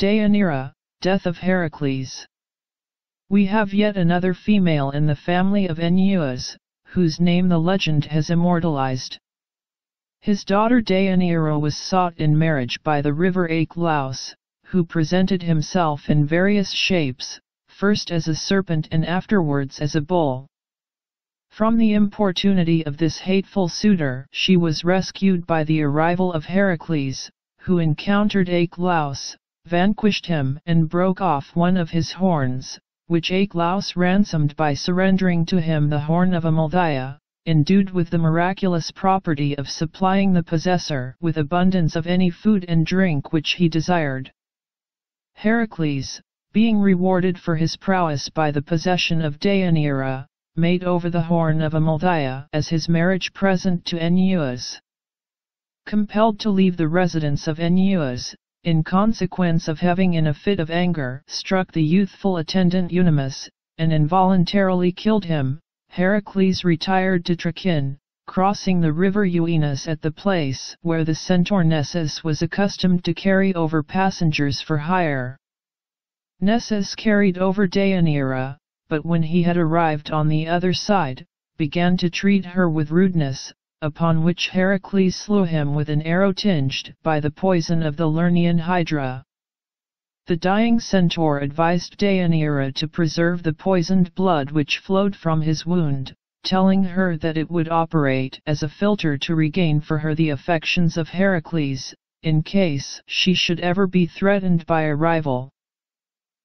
Deianira, death of Heracles. We have yet another female in the family of Eneas, whose name the legend has immortalized. His daughter Deianira was sought in marriage by the river Aclaus, who presented himself in various shapes, first as a serpent and afterwards as a bull. From the importunity of this hateful suitor she was rescued by the arrival of Heracles, who encountered Aclaus, vanquished him and broke off one of his horns, which Aclaus ransomed by surrendering to him the horn of Amalthea, endued with the miraculous property of supplying the possessor with abundance of any food and drink which he desired. Heracles, being rewarded for his prowess by the possession of Deianira, made over the horn of Amalthea as his marriage present to Eneas. Compelled to leave the residence of Eneas, in consequence of having in a fit of anger struck the youthful attendant Eunemus, and involuntarily killed him, Heracles retired to Trachin, crossing the river Euenus at the place where the centaur Nessus was accustomed to carry over passengers for hire. Nessus carried over Deianira, but when he had arrived on the other side, began to treat her with rudeness, upon which Heracles slew him with an arrow tinged by the poison of the Lernaean hydra. The dying centaur advised Deianira to preserve the poisoned blood which flowed from his wound, telling her that it would operate as a filter to regain for her the affections of Heracles, in case she should ever be threatened by a rival.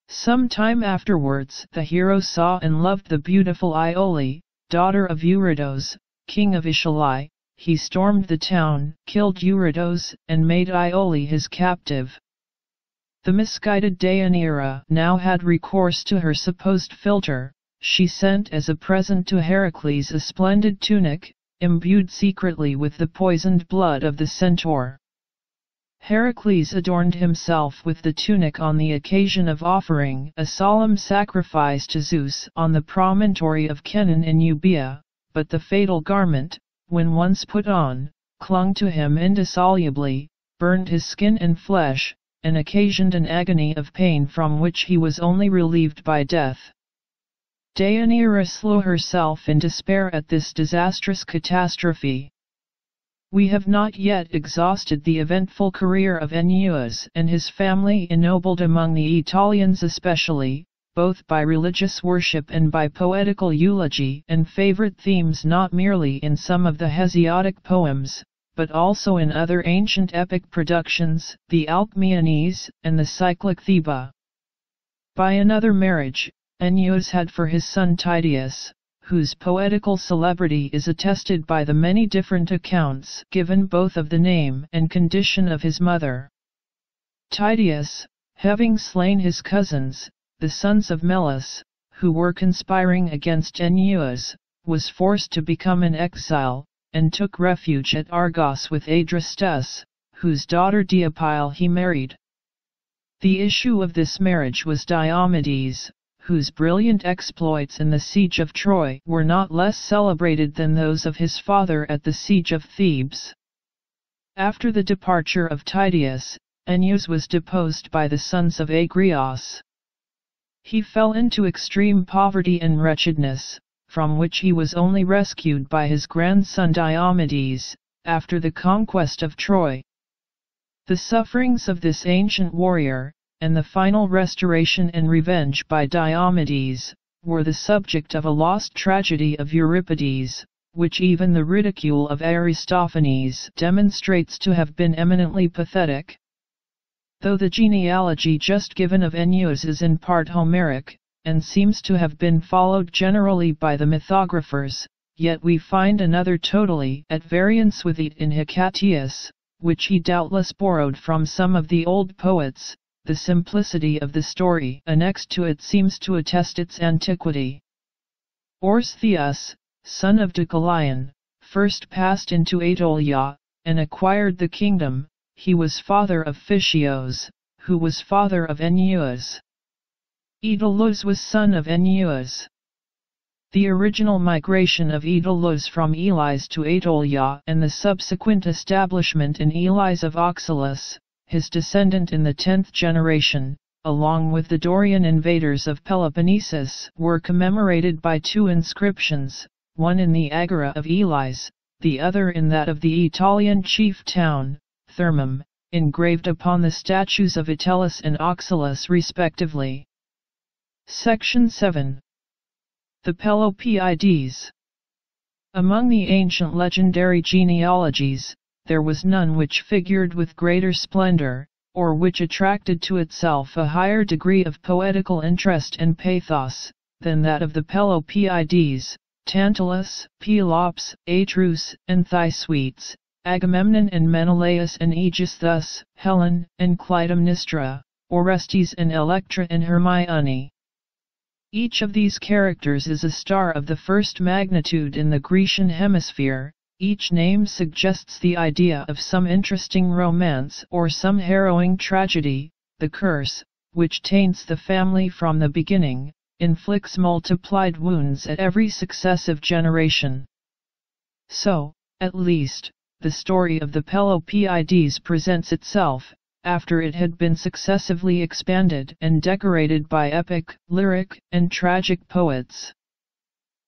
Some time afterwards the hero saw and loved the beautiful Iole, daughter of Eurydos, king of Ishalai, he stormed the town, killed Eurytos, and made Iole his captive. The misguided Deianira now had recourse to her supposed filter, she sent as a present to Heracles a splendid tunic, imbued secretly with the poisoned blood of the centaur. Heracles adorned himself with the tunic on the occasion of offering a solemn sacrifice to Zeus on the promontory of Kenon in Euboea, but the fatal garment, when once put on, clung to him indissolubly, burned his skin and flesh, and occasioned an agony of pain from which he was only relieved by death. Deianira slew herself in despair at this disastrous catastrophe. We have not yet exhausted the eventful career of Eneas and his family ennobled among the Italians especially, both by religious worship and by poetical eulogy and favorite themes not merely in some of the Hesiodic poems, but also in other ancient epic productions, the Alcmenes and the cyclic Theba. By another marriage, Ennius had for his son Tydeus, whose poetical celebrity is attested by the many different accounts given both of the name and condition of his mother. Tydeus, having slain his cousins, the sons of Melas, who were conspiring against Eneas, was forced to become an exile, and took refuge at Argos with Adrastus, whose daughter Deipyle he married. The issue of this marriage was Diomedes, whose brilliant exploits in the siege of Troy were not less celebrated than those of his father at the siege of Thebes. After the departure of Tydeus, Eneas was deposed by the sons of Agrios. He fell into extreme poverty and wretchedness, from which he was only rescued by his grandson Diomedes, after the conquest of Troy. The sufferings of this ancient warrior, and the final restoration and revenge by Diomedes, were the subject of a lost tragedy of Euripides, which even the ridicule of Aristophanes demonstrates to have been eminently pathetic. Though the genealogy just given of Ennius is in part Homeric, and seems to have been followed generally by the mythographers, yet we find another totally at variance with it in Hecatius, which he doubtless borrowed from some of the old poets, the simplicity of the story annexed to it seems to attest its antiquity. Orstheus, son of Deucalion, first passed into Aetolia, and acquired the kingdom, he was father of Physios, who was father of Eneus. Aedalus was son of Eneus. The original migration of Aedalus from Elis to Aetolia and the subsequent establishment in Elis of Oxylus, his descendant in the tenth generation, along with the Dorian invaders of Peloponnesus were commemorated by two inscriptions, one in the Agora of Elis, the other in that of the Italian chief town, thermum, engraved upon the statues of Itellus and Oxylus respectively. Section 7 The Pelopides Among the ancient legendary genealogies, there was none which figured with greater splendor, or which attracted to itself a higher degree of poetical interest and pathos, than that of the Pelopides, Tantalus, Pelops, Atrus, and Thysuites, Agamemnon and Menelaus and thus, Helen and Clytemnestra, Orestes and Electra and Hermione. Each of these characters is a star of the first magnitude in the Grecian hemisphere, each name suggests the idea of some interesting romance or some harrowing tragedy, the curse, which taints the family from the beginning, inflicts multiplied wounds at every successive generation. So, at least, the story of the Pelopides presents itself, after it had been successively expanded and decorated by epic, lyric, and tragic poets.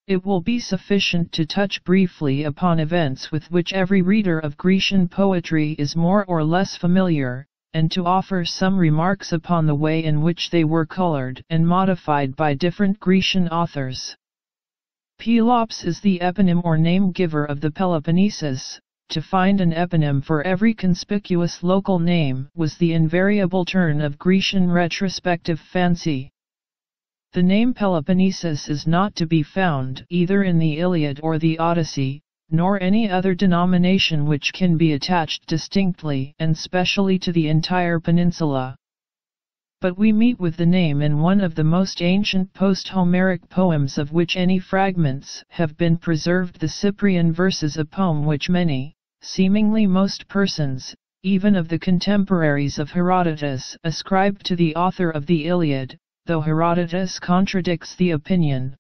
It will be sufficient to touch briefly upon events with which every reader of Grecian poetry is more or less familiar, and to offer some remarks upon the way in which they were colored and modified by different Grecian authors. Pelops is the eponym or name giver of the Peloponnesus, to find an eponym for every conspicuous local name was the invariable turn of Grecian retrospective fancy. The name Peloponnesus is not to be found either in the Iliad or the Odyssey, nor any other denomination which can be attached distinctly and specially to the entire peninsula. But we meet with the name in one of the most ancient post-Homeric poems of which any fragments have been preserved the Cyprian verses a poem which many, Seemingly most persons, even of the contemporaries of Herodotus ascribe to the author of the Iliad, though Herodotus contradicts the opinion.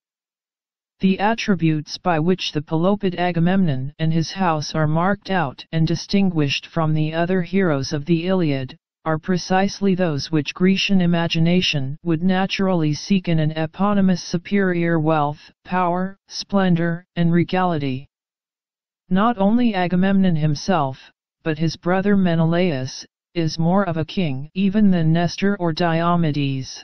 The attributes by which the Pelopid Agamemnon and his house are marked out and distinguished from the other heroes of the Iliad, are precisely those which Grecian imagination would naturally seek in an eponymous superior wealth, power, splendor, and regality. Not only Agamemnon himself, but his brother Menelaus, is more of a king even than Nestor or Diomedes.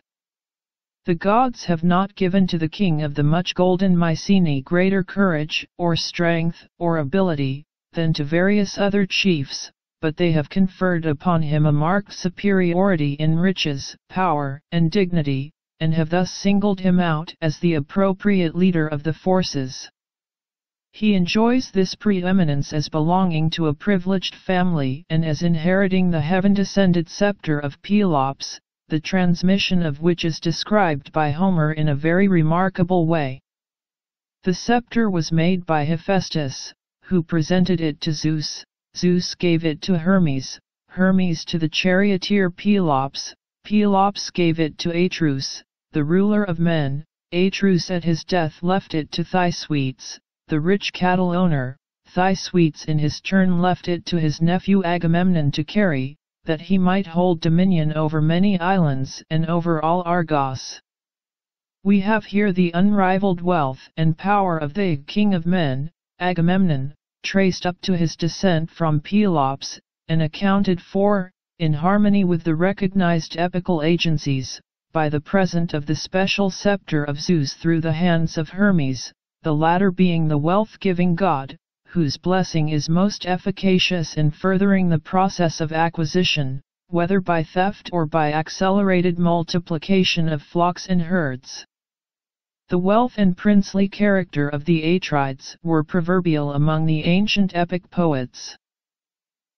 The gods have not given to the king of the much golden Mycenae greater courage, or strength, or ability, than to various other chiefs, but they have conferred upon him a marked superiority in riches, power, and dignity, and have thus singled him out as the appropriate leader of the forces. He enjoys this preeminence as belonging to a privileged family and as inheriting the heaven-descended scepter of Pelops, the transmission of which is described by Homer in a very remarkable way. The scepter was made by Hephaestus, who presented it to Zeus, Zeus gave it to Hermes, Hermes to the charioteer Pelops, Pelops gave it to Atreus, the ruler of men, Atreus at his death left it to Thysuites, the rich cattle owner, Thysuites in his turn left it to his nephew Agamemnon to carry, that he might hold dominion over many islands and over all Argos. We have here the unrivaled wealth and power of the king of men, Agamemnon, traced up to his descent from Pelops, and accounted for, in harmony with the recognized epical agencies, by the present of the special scepter of Zeus through the hands of Hermes, the latter being the wealth giving God, whose blessing is most efficacious in furthering the process of acquisition, whether by theft or by accelerated multiplication of flocks and herds. The wealth and princely character of the Atrides were proverbial among the ancient epic poets.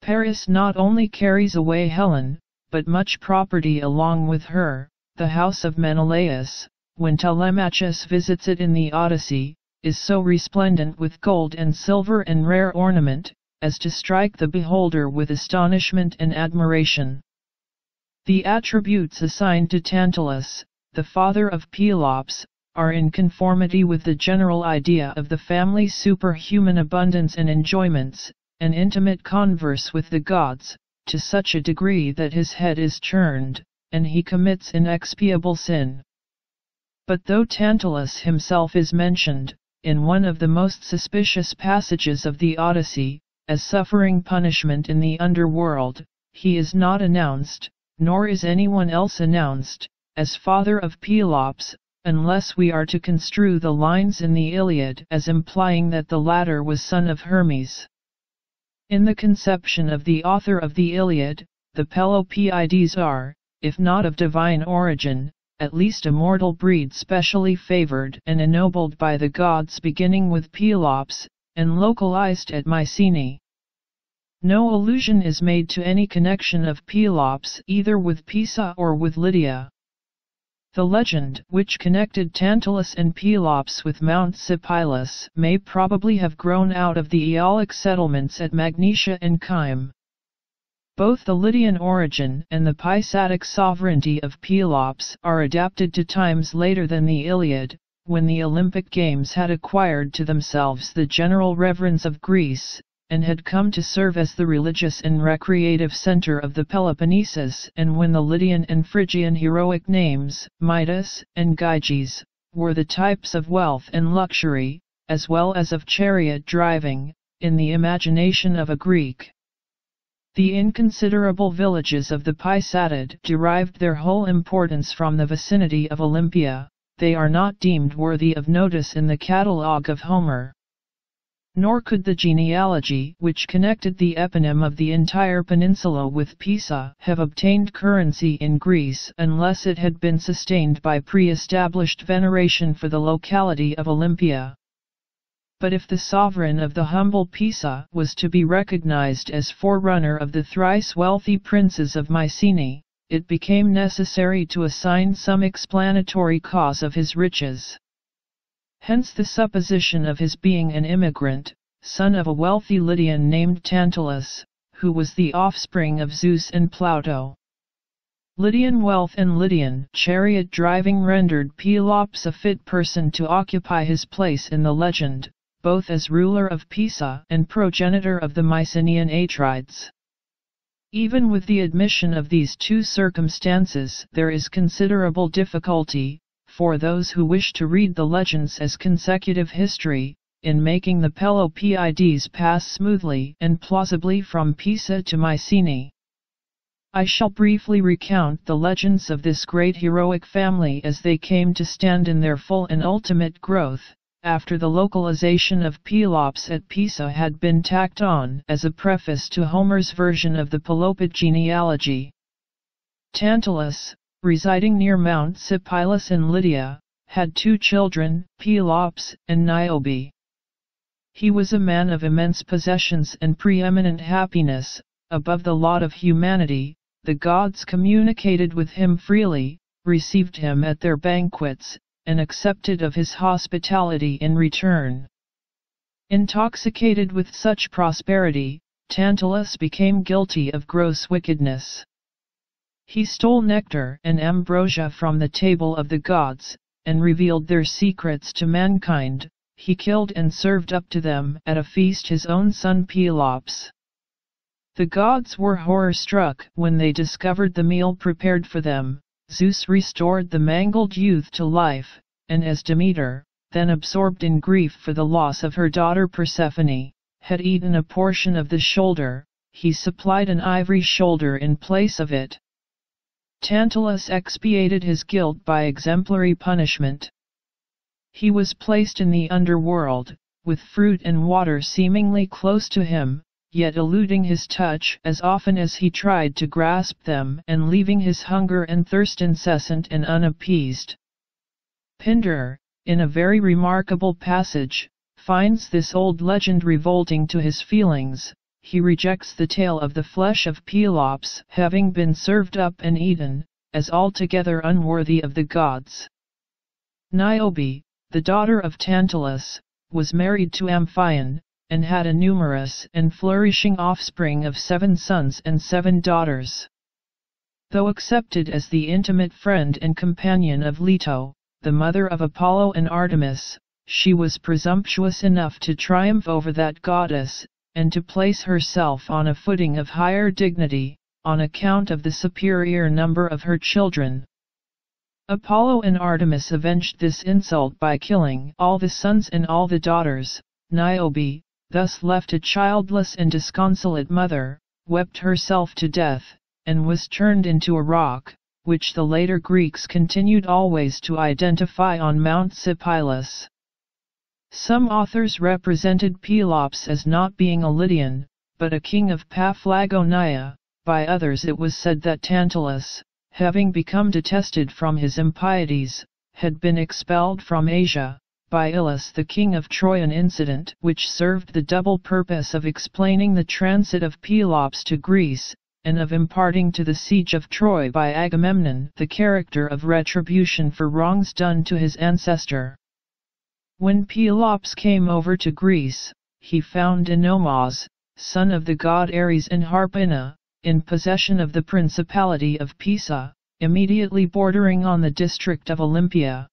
Paris not only carries away Helen, but much property along with her, the house of Menelaus, when Telemachus visits it in the Odyssey, is so resplendent with gold and silver and rare ornament, as to strike the beholder with astonishment and admiration. The attributes assigned to Tantalus, the father of Pelops, are in conformity with the general idea of the family's superhuman abundance and enjoyments, and intimate converse with the gods, to such a degree that his head is turned, and he commits inexpiable sin. But though Tantalus himself is mentioned, in one of the most suspicious passages of the Odyssey, as suffering punishment in the underworld, he is not announced, nor is anyone else announced, as father of Pelops, unless we are to construe the lines in the Iliad as implying that the latter was son of Hermes. In the conception of the author of the Iliad, the Pelopides are, if not of divine origin, at least a mortal breed specially favored and ennobled by the gods beginning with Pelops, and localized at Mycenae. No allusion is made to any connection of Pelops either with Pisa or with Lydia. The legend which connected Tantalus and Pelops with Mount Sipylus may probably have grown out of the Aeolic settlements at Magnesia and Chyme. Both the Lydian origin and the Pisatic sovereignty of Pelops are adapted to times later than the Iliad, when the Olympic Games had acquired to themselves the general reverence of Greece, and had come to serve as the religious and recreative center of the Peloponnesus and when the Lydian and Phrygian heroic names, Midas and Gyges, were the types of wealth and luxury, as well as of chariot driving, in the imagination of a Greek. The inconsiderable villages of the Pisatid derived their whole importance from the vicinity of Olympia, they are not deemed worthy of notice in the catalogue of Homer. Nor could the genealogy which connected the eponym of the entire peninsula with Pisa have obtained currency in Greece unless it had been sustained by pre-established veneration for the locality of Olympia. But if the sovereign of the humble Pisa was to be recognized as forerunner of the thrice wealthy princes of Mycenae, it became necessary to assign some explanatory cause of his riches. Hence the supposition of his being an immigrant, son of a wealthy Lydian named Tantalus, who was the offspring of Zeus and Plauto. Lydian wealth and Lydian chariot driving rendered Pelops a fit person to occupy his place in the legend, both as ruler of Pisa and progenitor of the Mycenaean Atrides. Even with the admission of these two circumstances there is considerable difficulty, for those who wish to read the legends as consecutive history, in making the Pelopides pass smoothly and plausibly from Pisa to Mycenae. I shall briefly recount the legends of this great heroic family as they came to stand in their full and ultimate growth, after the localization of Pelops at Pisa had been tacked on as a preface to Homer's version of the Pelopid genealogy. Tantalus, residing near Mount Sipylus in Lydia, had two children, Pelops and Niobe. He was a man of immense possessions and preeminent happiness, above the lot of humanity, the gods communicated with him freely, received him at their banquets, and accepted of his hospitality in return. Intoxicated with such prosperity, Tantalus became guilty of gross wickedness. He stole nectar and ambrosia from the table of the gods, and revealed their secrets to mankind, he killed and served up to them at a feast his own son Pelops. The gods were horror-struck when they discovered the meal prepared for them, Zeus restored the mangled youth to life, and as Demeter, then absorbed in grief for the loss of her daughter Persephone, had eaten a portion of the shoulder, he supplied an ivory shoulder in place of it. Tantalus expiated his guilt by exemplary punishment. He was placed in the underworld, with fruit and water seemingly close to him, yet eluding his touch as often as he tried to grasp them and leaving his hunger and thirst incessant and unappeased. Pindar, in a very remarkable passage, finds this old legend revolting to his feelings, he rejects the tale of the flesh of Pelops having been served up and eaten, as altogether unworthy of the gods. Niobe, the daughter of Tantalus, was married to Amphion, and had a numerous and flourishing offspring of seven sons and seven daughters. Though accepted as the intimate friend and companion of Leto, the mother of Apollo and Artemis, she was presumptuous enough to triumph over that goddess, and to place herself on a footing of higher dignity, on account of the superior number of her children. Apollo and Artemis avenged this insult by killing all the sons and all the daughters, Niobe, thus left a childless and disconsolate mother, wept herself to death, and was turned into a rock, which the later Greeks continued always to identify on Mount Sipylus. Some authors represented Pelops as not being a Lydian, but a king of Paphlagonia, by others it was said that Tantalus, having become detested from his impieties, had been expelled from Asia, by Ilus the king of Troy an incident which served the double purpose of explaining the transit of Pelops to Greece, and of imparting to the siege of Troy by Agamemnon the character of retribution for wrongs done to his ancestor. When Pelops came over to Greece, he found Enomas, son of the god Ares and Harpina, in possession of the principality of Pisa, immediately bordering on the district of Olympia.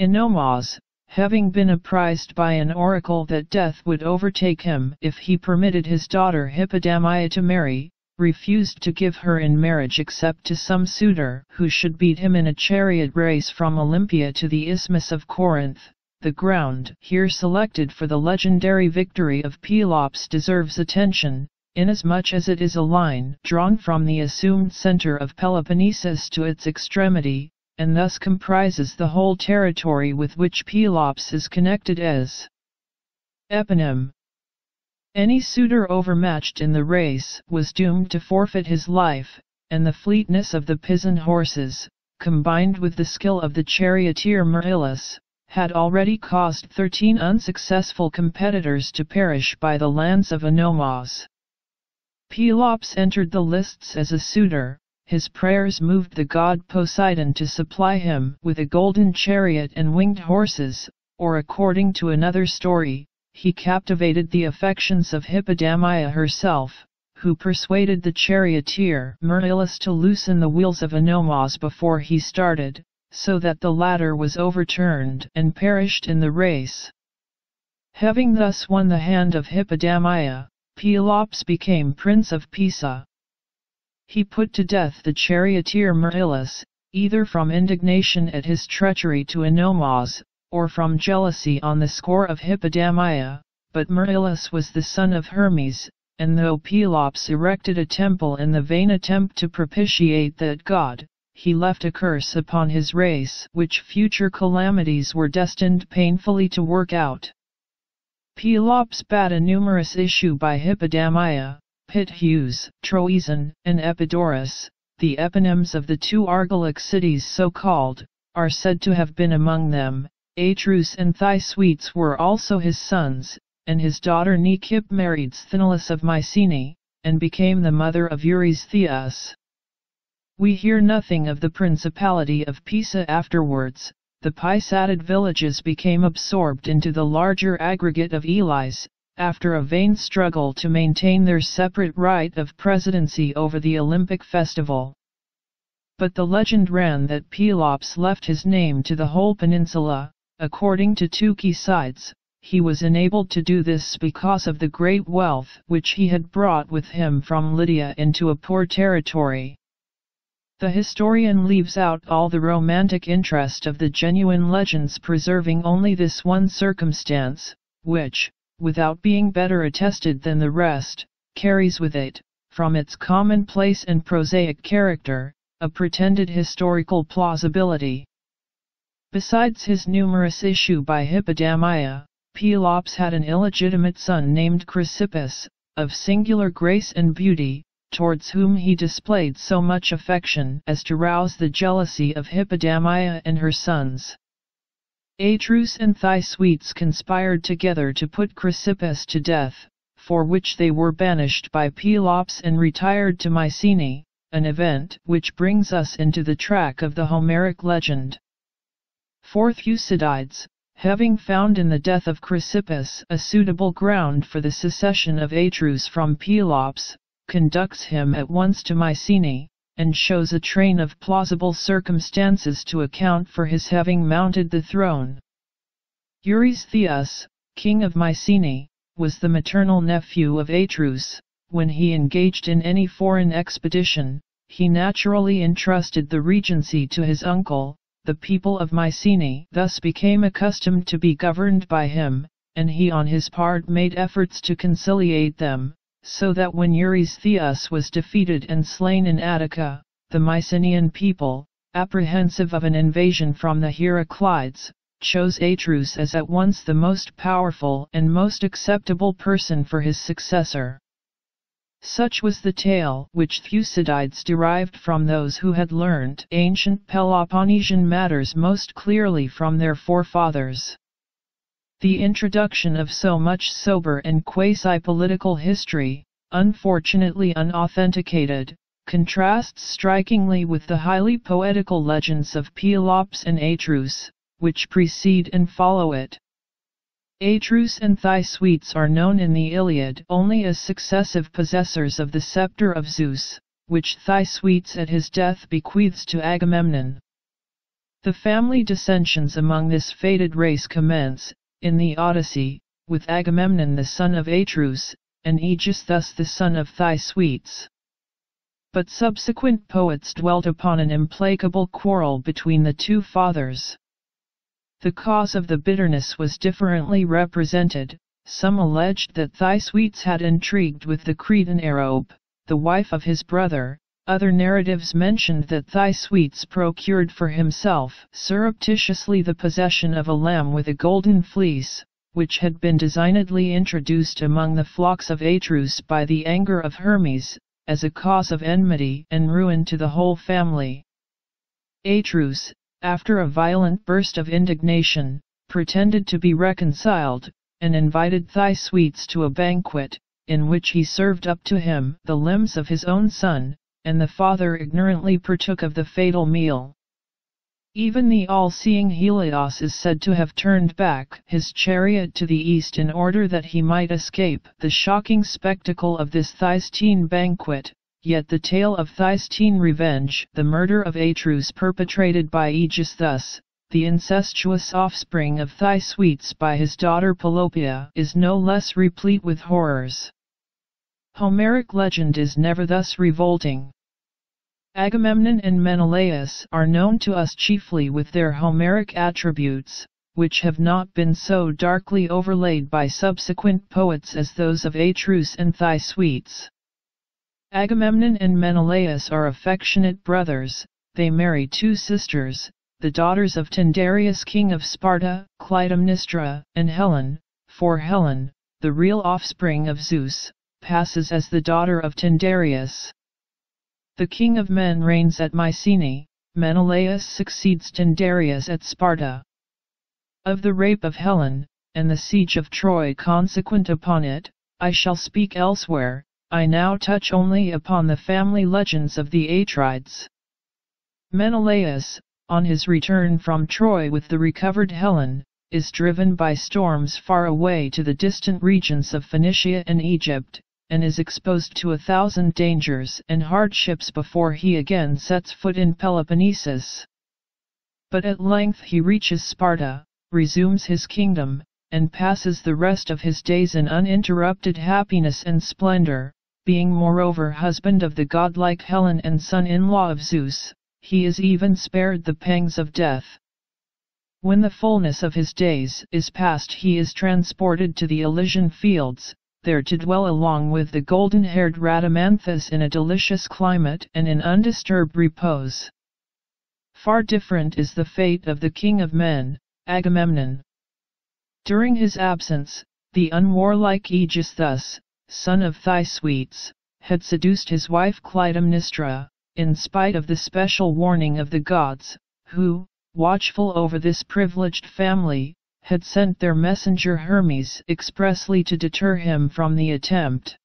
Enomas, having been apprised by an oracle that death would overtake him if he permitted his daughter Hippodamia to marry, refused to give her in marriage except to some suitor who should beat him in a chariot race from Olympia to the Isthmus of Corinth. The ground here selected for the legendary victory of Pelops deserves attention, inasmuch as it is a line drawn from the assumed center of Peloponnesus to its extremity, and thus comprises the whole territory with which Pelops is connected as eponym. Any suitor overmatched in the race was doomed to forfeit his life, and the fleetness of the Pisan horses, combined with the skill of the charioteer Merillus, had already caused thirteen unsuccessful competitors to perish by the lance of Anomas. Pelops entered the lists as a suitor, his prayers moved the god Poseidon to supply him with a golden chariot and winged horses, or according to another story, he captivated the affections of Hippodamia herself, who persuaded the charioteer Merilus to loosen the wheels of Anomos before he started, so that the latter was overturned and perished in the race. Having thus won the hand of Hippodamia, Pelops became prince of Pisa. He put to death the charioteer Merillus, either from indignation at his treachery to Enomas, or from jealousy on the score of Hippodamia, but Merillus was the son of Hermes, and though Pelops erected a temple in the vain attempt to propitiate that god, he left a curse upon his race which future calamities were destined painfully to work out. Pelops bade a numerous issue by Hippodamia, Pithus, Troezen, and Epidaurus, the eponyms of the two Argolic cities so called, are said to have been among them. Atrus and Thysuites were also his sons, and his daughter Nikip married Sthenelus of Mycenae, and became the mother of Eurystheus. We hear nothing of the Principality of Pisa afterwards, the Pisatid villages became absorbed into the larger aggregate of Elis, after a vain struggle to maintain their separate right of presidency over the Olympic festival. But the legend ran that Pelops left his name to the whole peninsula, according to sides, he was enabled to do this because of the great wealth which he had brought with him from Lydia into a poor territory. The historian leaves out all the romantic interest of the genuine legends preserving only this one circumstance, which, without being better attested than the rest, carries with it, from its commonplace and prosaic character, a pretended historical plausibility. Besides his numerous issue by Hippodamia, Pelops had an illegitimate son named Chrysippus, of singular grace and beauty, towards whom he displayed so much affection as to rouse the jealousy of Hippodamia and her sons. Atreus and Thysuites conspired together to put Chrysippus to death, for which they were banished by Pelops and retired to Mycenae, an event which brings us into the track of the Homeric legend. Fourth Thucydides, having found in the death of Chrysippus a suitable ground for the secession of Atreus from Pelops, conducts him at once to Mycenae, and shows a train of plausible circumstances to account for his having mounted the throne. Eurystheus, king of Mycenae, was the maternal nephew of Atreus, when he engaged in any foreign expedition, he naturally entrusted the regency to his uncle, the people of Mycenae thus became accustomed to be governed by him, and he on his part made efforts to conciliate them, so that when Eurystheus was defeated and slain in Attica, the Mycenaean people, apprehensive of an invasion from the Heraclides, chose Atreus as at once the most powerful and most acceptable person for his successor. Such was the tale which Thucydides derived from those who had learned ancient Peloponnesian matters most clearly from their forefathers. The introduction of so much sober and quasi-political history, unfortunately unauthenticated, contrasts strikingly with the highly poetical legends of Pelops and Atrus, which precede and follow it. Atrus and Thysuites are known in the Iliad only as successive possessors of the scepter of Zeus, which Thysuites at his death bequeaths to Agamemnon. The family dissensions among this fated race commence, in the Odyssey, with Agamemnon the son of Atreus, and Aegisthus the son of Thysuites. But subsequent poets dwelt upon an implacable quarrel between the two fathers. The cause of the bitterness was differently represented, some alleged that Thysuites had intrigued with the Cretan Aerope, the wife of his brother, other narratives mentioned that thigh procured for himself surreptitiously the possession of a lamb with a golden fleece, which had been designedly introduced among the flocks of Atreus by the anger of Hermes, as a cause of enmity and ruin to the whole family. Atreus, after a violent burst of indignation, pretended to be reconciled, and invited Thysuites to a banquet, in which he served up to him the limbs of his own son, and the father ignorantly partook of the fatal meal. Even the all-seeing Helios is said to have turned back his chariot to the east in order that he might escape the shocking spectacle of this Thyestean banquet, yet the tale of Thyestean revenge, the murder of Atreus perpetrated by Aegisthus, the incestuous offspring of Thysuites by his daughter Pelopia, is no less replete with horrors. Homeric legend is never thus revolting. Agamemnon and Menelaus are known to us chiefly with their Homeric attributes, which have not been so darkly overlaid by subsequent poets as those of Atreus and Thysuites. Agamemnon and Menelaus are affectionate brothers, they marry two sisters, the daughters of Tyndareus king of Sparta, Clytemnestra, and Helen, for Helen, the real offspring of Zeus, passes as the daughter of Tyndareus. The king of men reigns at Mycenae, Menelaus succeeds Tyndareus at Sparta. Of the rape of Helen, and the siege of Troy consequent upon it, I shall speak elsewhere, I now touch only upon the family legends of the Atrides. Menelaus, on his return from Troy with the recovered Helen, is driven by storms far away to the distant regions of Phoenicia and Egypt, and is exposed to a thousand dangers and hardships before he again sets foot in Peloponnesus. But at length he reaches Sparta, resumes his kingdom, and passes the rest of his days in uninterrupted happiness and splendor, being moreover husband of the godlike Helen and son-in-law of Zeus, he is even spared the pangs of death. When the fullness of his days is past he is transported to the Elysian fields, there to dwell along with the golden-haired Radamanthus in a delicious climate and in undisturbed repose. Far different is the fate of the king of men, Agamemnon. During his absence, the unwarlike Aegisthus, son of Thysuites, had seduced his wife Clytemnestra, in spite of the special warning of the gods, who, watchful over this privileged family, had sent their messenger Hermes expressly to deter him from the attempt.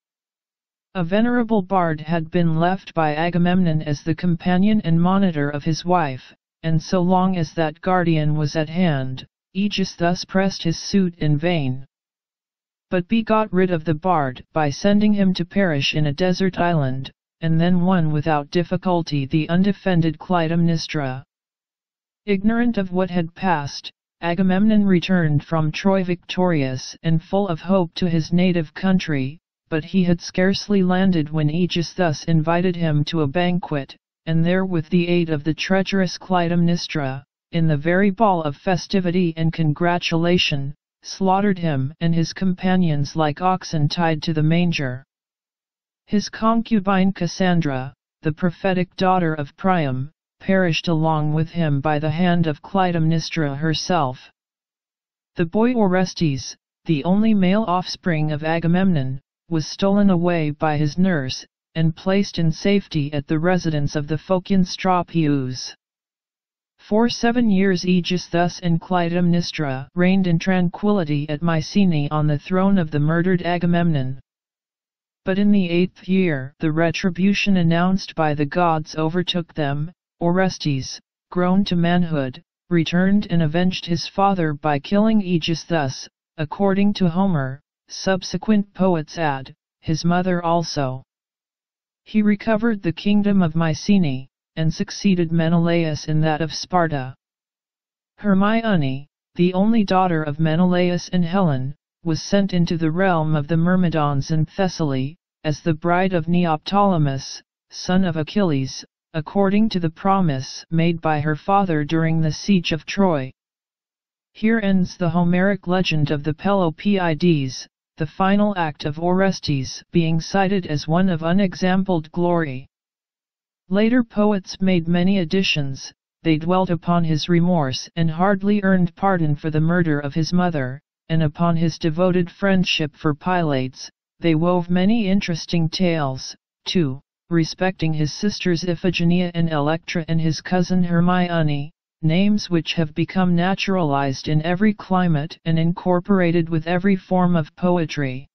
A venerable bard had been left by Agamemnon as the companion and monitor of his wife, and so long as that guardian was at hand, Aegis thus pressed his suit in vain. But he got rid of the bard by sending him to perish in a desert island, and then won without difficulty the undefended Clytemnestra. Ignorant of what had passed, Agamemnon returned from Troy victorious and full of hope to his native country, but he had scarcely landed when Aegis thus invited him to a banquet, and there with the aid of the treacherous Clytemnestra, in the very ball of festivity and congratulation, slaughtered him and his companions like oxen tied to the manger. His concubine Cassandra, the prophetic daughter of Priam, perished along with him by the hand of Clytemnestra herself. The boy Orestes, the only male offspring of Agamemnon, was stolen away by his nurse, and placed in safety at the residence of the Phocian Strapius. For seven years Aegis thus and Clytemnestra reigned in tranquility at Mycenae on the throne of the murdered Agamemnon. But in the eighth year the retribution announced by the gods overtook them, Orestes, grown to manhood, returned and avenged his father by killing Aegis thus, according to Homer, subsequent poets add, his mother also. He recovered the kingdom of Mycenae, and succeeded Menelaus in that of Sparta. Hermione, the only daughter of Menelaus and Helen, was sent into the realm of the Myrmidons in Thessaly, as the bride of Neoptolemus, son of Achilles, according to the promise made by her father during the siege of Troy. Here ends the Homeric legend of the Pelopides, the final act of Orestes being cited as one of unexampled glory. Later poets made many additions, they dwelt upon his remorse and hardly earned pardon for the murder of his mother, and upon his devoted friendship for Pilates, they wove many interesting tales, too respecting his sisters Iphigenia and Electra and his cousin Hermione, names which have become naturalized in every climate and incorporated with every form of poetry.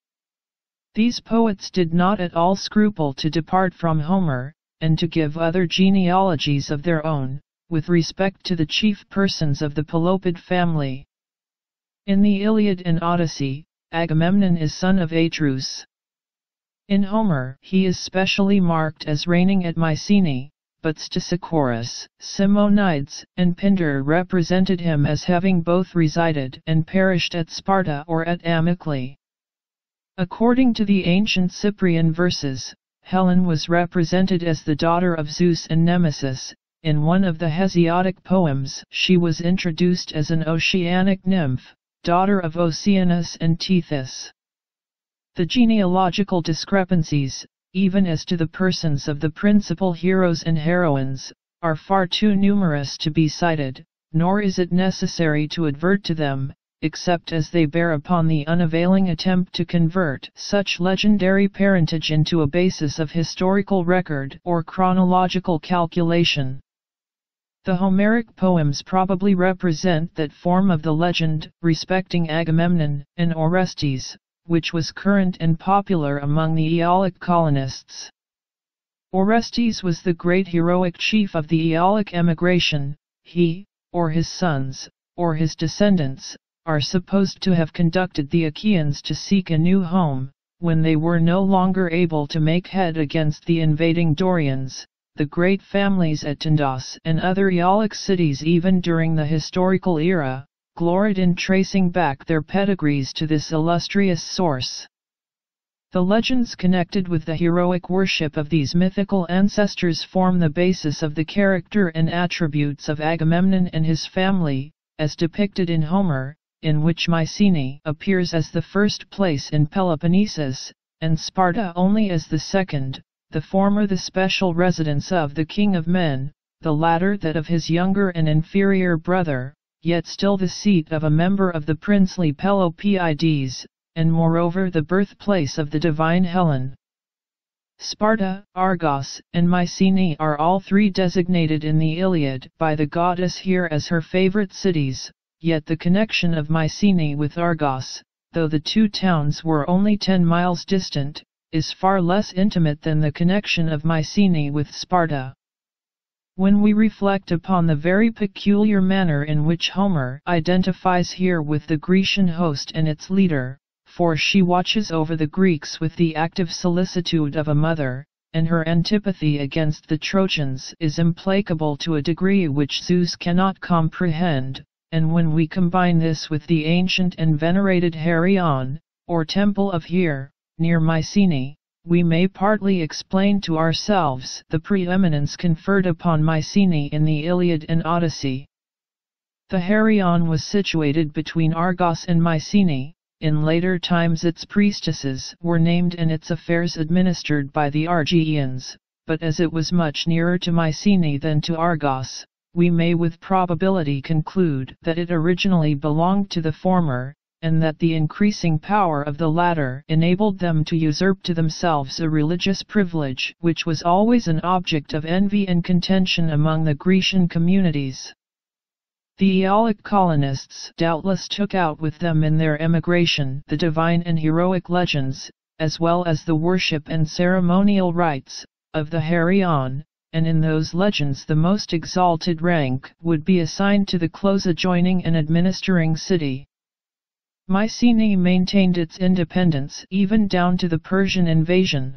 These poets did not at all scruple to depart from Homer, and to give other genealogies of their own, with respect to the chief persons of the Pelopid family. In the Iliad and Odyssey, Agamemnon is son of Atreus. In Homer, he is specially marked as reigning at Mycenae, but Stesichorus, Simonides, and Pindar represented him as having both resided and perished at Sparta or at Amyclae. According to the ancient Cyprian verses, Helen was represented as the daughter of Zeus and Nemesis. In one of the Hesiodic poems, she was introduced as an oceanic nymph, daughter of Oceanus and Tethys. The genealogical discrepancies, even as to the persons of the principal heroes and heroines, are far too numerous to be cited, nor is it necessary to advert to them, except as they bear upon the unavailing attempt to convert such legendary parentage into a basis of historical record or chronological calculation. The Homeric poems probably represent that form of the legend respecting Agamemnon and Orestes, which was current and popular among the Aeolic colonists. Orestes was the great heroic chief of the Aeolic emigration, he, or his sons, or his descendants, are supposed to have conducted the Achaeans to seek a new home, when they were no longer able to make head against the invading Dorians, the great families at Tindos and other Aeolic cities even during the historical era, gloried in tracing back their pedigrees to this illustrious source. The legends connected with the heroic worship of these mythical ancestors form the basis of the character and attributes of Agamemnon and his family, as depicted in Homer, in which Mycenae appears as the first place in Peloponnesus, and Sparta only as the second, the former the special residence of the king of men, the latter that of his younger and inferior brother, yet still the seat of a member of the princely Pelopides, and moreover the birthplace of the divine Helen. Sparta, Argos, and Mycenae are all three designated in the Iliad by the goddess here as her favorite cities, yet the connection of Mycenae with Argos, though the two towns were only ten miles distant, is far less intimate than the connection of Mycenae with Sparta. When we reflect upon the very peculiar manner in which Homer identifies here with the Grecian host and its leader, for she watches over the Greeks with the active solicitude of a mother, and her antipathy against the Trojans is implacable to a degree which Zeus cannot comprehend, and when we combine this with the ancient and venerated Herion, or Temple of Here, near Mycenae, we may partly explain to ourselves the preeminence conferred upon Mycenae in the Iliad and Odyssey. The Herion was situated between Argos and Mycenae, in later times its priestesses were named and its affairs administered by the Argeians, but as it was much nearer to Mycenae than to Argos, we may with probability conclude that it originally belonged to the former, and that the increasing power of the latter enabled them to usurp to themselves a religious privilege which was always an object of envy and contention among the Grecian communities. The Aeolic colonists doubtless took out with them in their emigration the divine and heroic legends, as well as the worship and ceremonial rites, of the Harion, and in those legends the most exalted rank would be assigned to the close adjoining and administering city. Mycenae maintained its independence even down to the Persian invasion.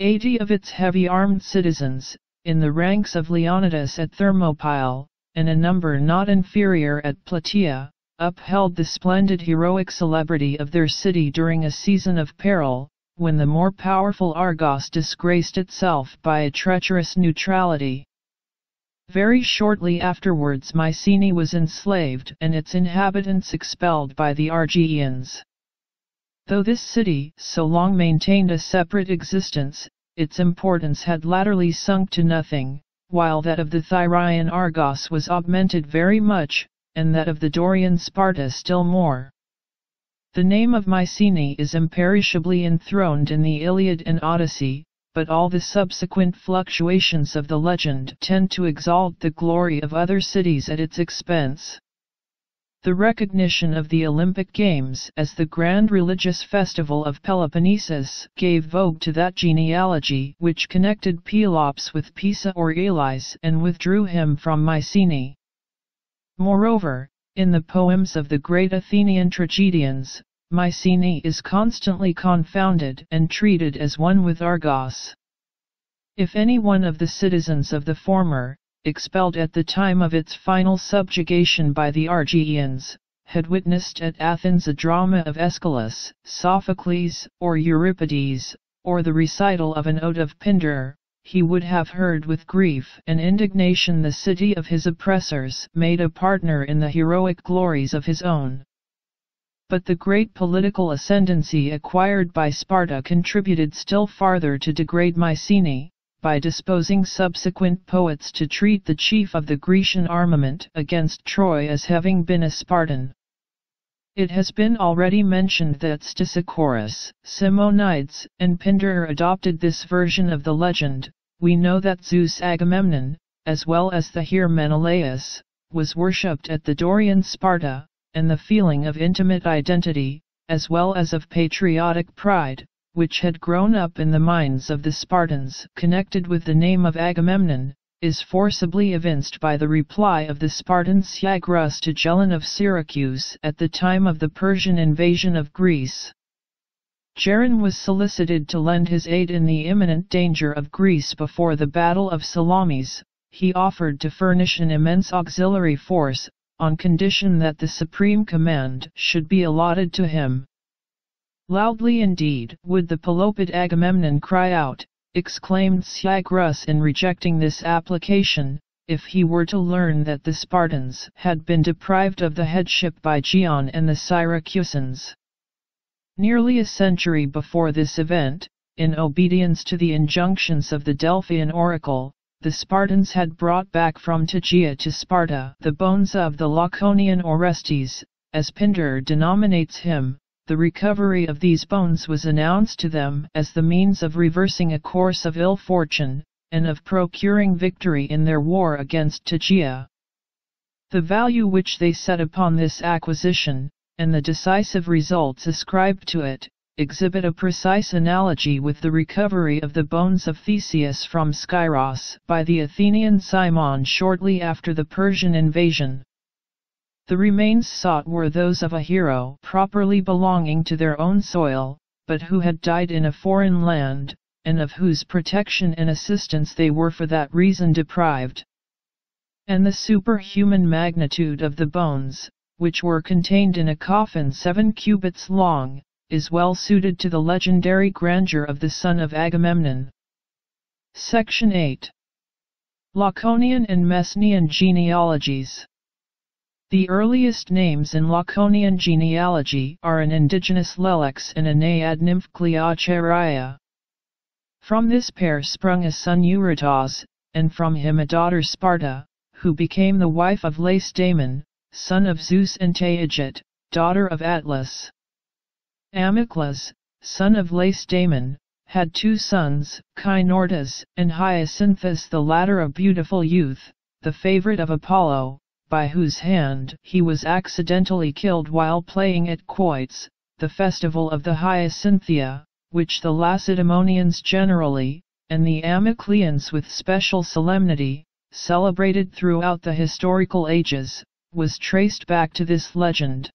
Eighty of its heavy armed citizens, in the ranks of Leonidas at Thermopyle, and a number not inferior at Plataea, upheld the splendid heroic celebrity of their city during a season of peril, when the more powerful Argos disgraced itself by a treacherous neutrality. Very shortly afterwards Mycenae was enslaved and its inhabitants expelled by the Argeans. Though this city so long maintained a separate existence, its importance had latterly sunk to nothing, while that of the Thyrian Argos was augmented very much, and that of the Dorian Sparta still more. The name of Mycenae is imperishably enthroned in the Iliad and Odyssey, but all the subsequent fluctuations of the legend tend to exalt the glory of other cities at its expense. The recognition of the Olympic Games as the grand religious festival of Peloponnesus gave vogue to that genealogy which connected Pelops with Pisa or Elis and withdrew him from Mycenae. Moreover, in the poems of the great Athenian tragedians, Mycenae is constantly confounded and treated as one with Argos. If any one of the citizens of the former, expelled at the time of its final subjugation by the Argeians, had witnessed at Athens a drama of Aeschylus, Sophocles, or Euripides, or the recital of an ode of Pindar, he would have heard with grief and indignation the city of his oppressors made a partner in the heroic glories of his own, but the great political ascendancy acquired by Sparta contributed still farther to degrade Mycenae, by disposing subsequent poets to treat the chief of the Grecian armament against Troy as having been a Spartan. It has been already mentioned that Stesichorus, Simonides, and Pindar adopted this version of the legend. We know that Zeus Agamemnon, as well as the here Menelaus, was worshipped at the Dorian Sparta, and the feeling of intimate identity, as well as of patriotic pride, which had grown up in the minds of the Spartans connected with the name of Agamemnon, is forcibly evinced by the reply of the Spartan Syagrus to Gelon of Syracuse at the time of the Persian invasion of Greece. Geron was solicited to lend his aid in the imminent danger of Greece before the Battle of Salamis, he offered to furnish an immense auxiliary force, on condition that the supreme command should be allotted to him. Loudly indeed would the Pelopid Agamemnon cry out, exclaimed Syagrus in rejecting this application, if he were to learn that the Spartans had been deprived of the headship by Geon and the Syracusans. Nearly a century before this event, in obedience to the injunctions of the Delphian oracle, the Spartans had brought back from Tegea to Sparta the bones of the Laconian Orestes, as Pindar denominates him, the recovery of these bones was announced to them as the means of reversing a course of ill fortune, and of procuring victory in their war against Tegea. The value which they set upon this acquisition, and the decisive results ascribed to it, exhibit a precise analogy with the recovery of the bones of Theseus from Skyros by the Athenian Cimon shortly after the Persian invasion. The remains sought were those of a hero properly belonging to their own soil, but who had died in a foreign land, and of whose protection and assistance they were for that reason deprived. And the superhuman magnitude of the bones, which were contained in a coffin seven cubits long, is well suited to the legendary grandeur of the son of Agamemnon. Section 8 Laconian and Messenian Genealogies The earliest names in Laconian genealogy are an indigenous Lelex and a naiad nymph Cleocharia. From this pair sprung a son Eurytos, and from him a daughter Sparta, who became the wife of Lacedaemon, son of Zeus and Teaget, daughter of Atlas. Amyclas, son of Lacedaemon, had two sons, Cynortas and Hyacinthus the latter a beautiful youth, the favorite of Apollo, by whose hand he was accidentally killed while playing at quoits, the festival of the Hyacinthia, which the Lacedaemonians generally, and the Amycleans with special solemnity, celebrated throughout the historical ages, was traced back to this legend.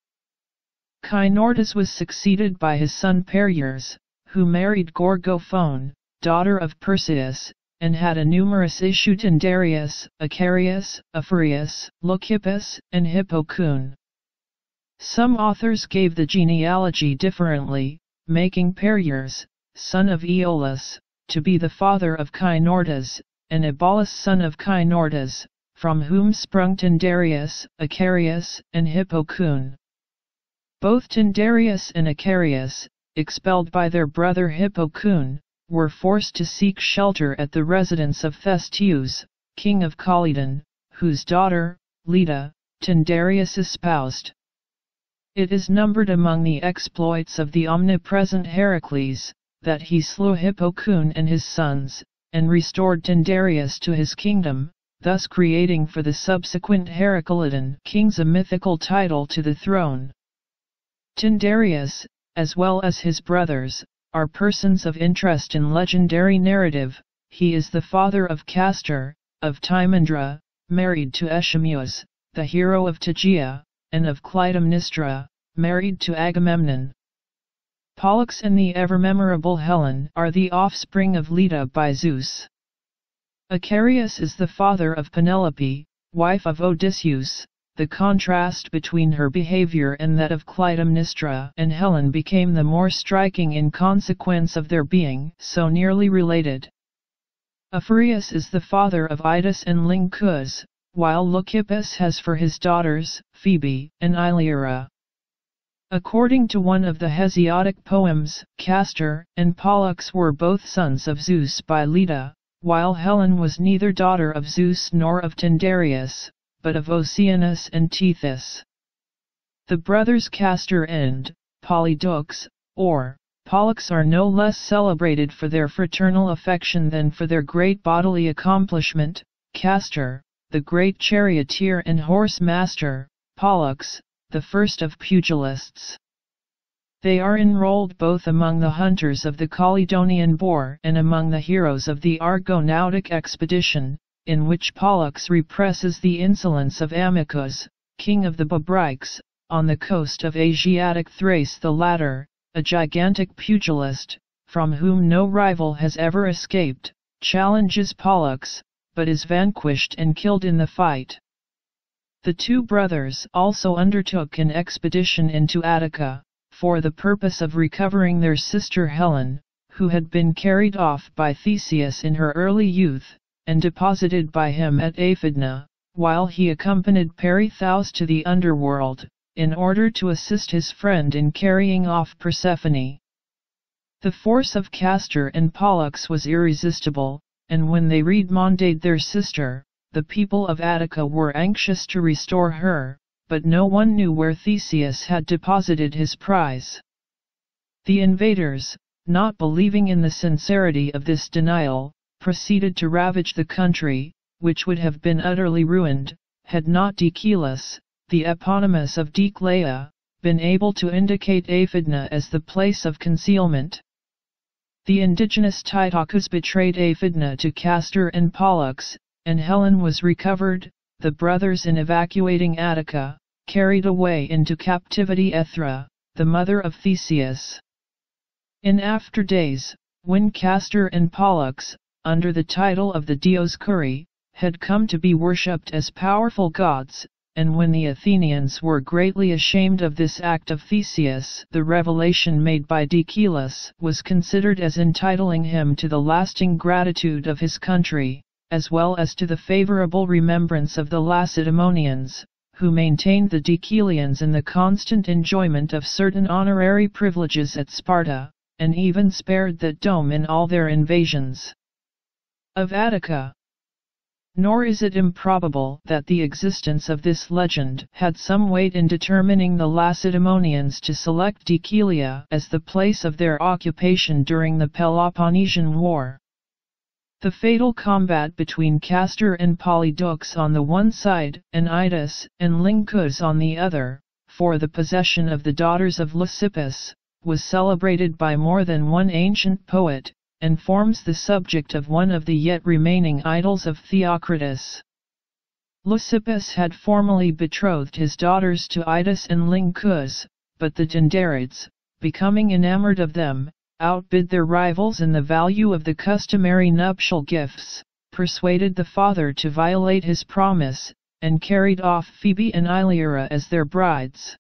Kynortas was succeeded by his son Perieres, who married Gorgophone, daughter of Perseus, and had a numerous issue in Darius, Acarius, Aphrius, Leucippus, and Hippocoon. Some authors gave the genealogy differently, making Perieres, son of Aeolus, to be the father of Kynortas, and Ebalus son of Kynortas, from whom sprung Tyndareus, Acarius, and Hippocoon. Both Tyndareus and Icarius, expelled by their brother Hippocoon, were forced to seek shelter at the residence of Thestius, king of Calydon, whose daughter, Leda, Tyndareus espoused. It is numbered among the exploits of the omnipresent Heracles, that he slew Hippocoon and his sons, and restored Tyndareus to his kingdom, thus creating for the subsequent Heracleidon kings a mythical title to the throne. Tyndareus, as well as his brothers, are persons of interest in legendary narrative, he is the father of Castor, of Timandra, married to Echemus, the hero of Tegea, and of Clytemnestra, married to Agamemnon. Pollux and the ever-memorable Helen are the offspring of Leda by Zeus. Icarius is the father of Penelope, wife of Odysseus, the contrast between her behavior and that of Clytemnestra and Helen became the more striking in consequence of their being so nearly related. Aphareus is the father of Idas and Lyncus, while Leucippus has for his daughters, Phoebe and Ilyra. According to one of the Hesiodic poems, Castor and Pollux were both sons of Zeus by Leda, while Helen was neither daughter of Zeus nor of Tyndareus, but of Oceanus and Tethys. The brothers Castor and Polydux, or Pollux are no less celebrated for their fraternal affection than for their great bodily accomplishment, Castor, the great charioteer and horse master, Pollux, the first of pugilists. They are enrolled both among the hunters of the Calydonian boar and among the heroes of the Argonautic expedition, in which Pollux represses the insolence of Amycus, king of the Bebryx, on the coast of Asiatic Thrace the latter, a gigantic pugilist, from whom no rival has ever escaped, challenges Pollux, but is vanquished and killed in the fight. The two brothers also undertook an expedition into Attica, for the purpose of recovering their sister Helen, who had been carried off by Theseus in her early youth, and deposited by him at Aphidna, while he accompanied Perithous to the underworld, in order to assist his friend in carrying off Persephone. The force of Castor and Pollux was irresistible, and when they redmandate their sister, the people of Attica were anxious to restore her, but no one knew where Theseus had deposited his prize. The invaders, not believing in the sincerity of this denial, proceeded to ravage the country, which would have been utterly ruined, had not Dekelus, the eponymous of Declea, been able to indicate Aphidna as the place of concealment. The indigenous Titocus betrayed Aphidna to Castor and Pollux, and Helen was recovered, the brothers in evacuating Attica, carried away into captivity Ethra, the mother of Theseus. In after days, when Castor and Pollux, under the title of the Dioscuri, had come to be worshipped as powerful gods, and when the Athenians were greatly ashamed of this act of Theseus, the revelation made by Dacylus was considered as entitling him to the lasting gratitude of his country, as well as to the favorable remembrance of the Lacedaemonians, who maintained the Decylians in the constant enjoyment of certain honorary privileges at Sparta, and even spared that dome in all their invasions of Attica. Nor is it improbable that the existence of this legend had some weight in determining the Lacedaemonians to select Decelia as the place of their occupation during the Peloponnesian War. The fatal combat between Castor and Polydeuces on the one side, and Idas and Lyncus on the other, for the possession of the daughters of Lysippus, was celebrated by more than one ancient poet, and forms the subject of one of the yet remaining idols of Theocritus. Leucippus had formerly betrothed his daughters to Idas and Lyncus, but the Denderids, becoming enamored of them, outbid their rivals in the value of the customary nuptial gifts, persuaded the father to violate his promise, and carried off Phoebe and Illyra as their brides.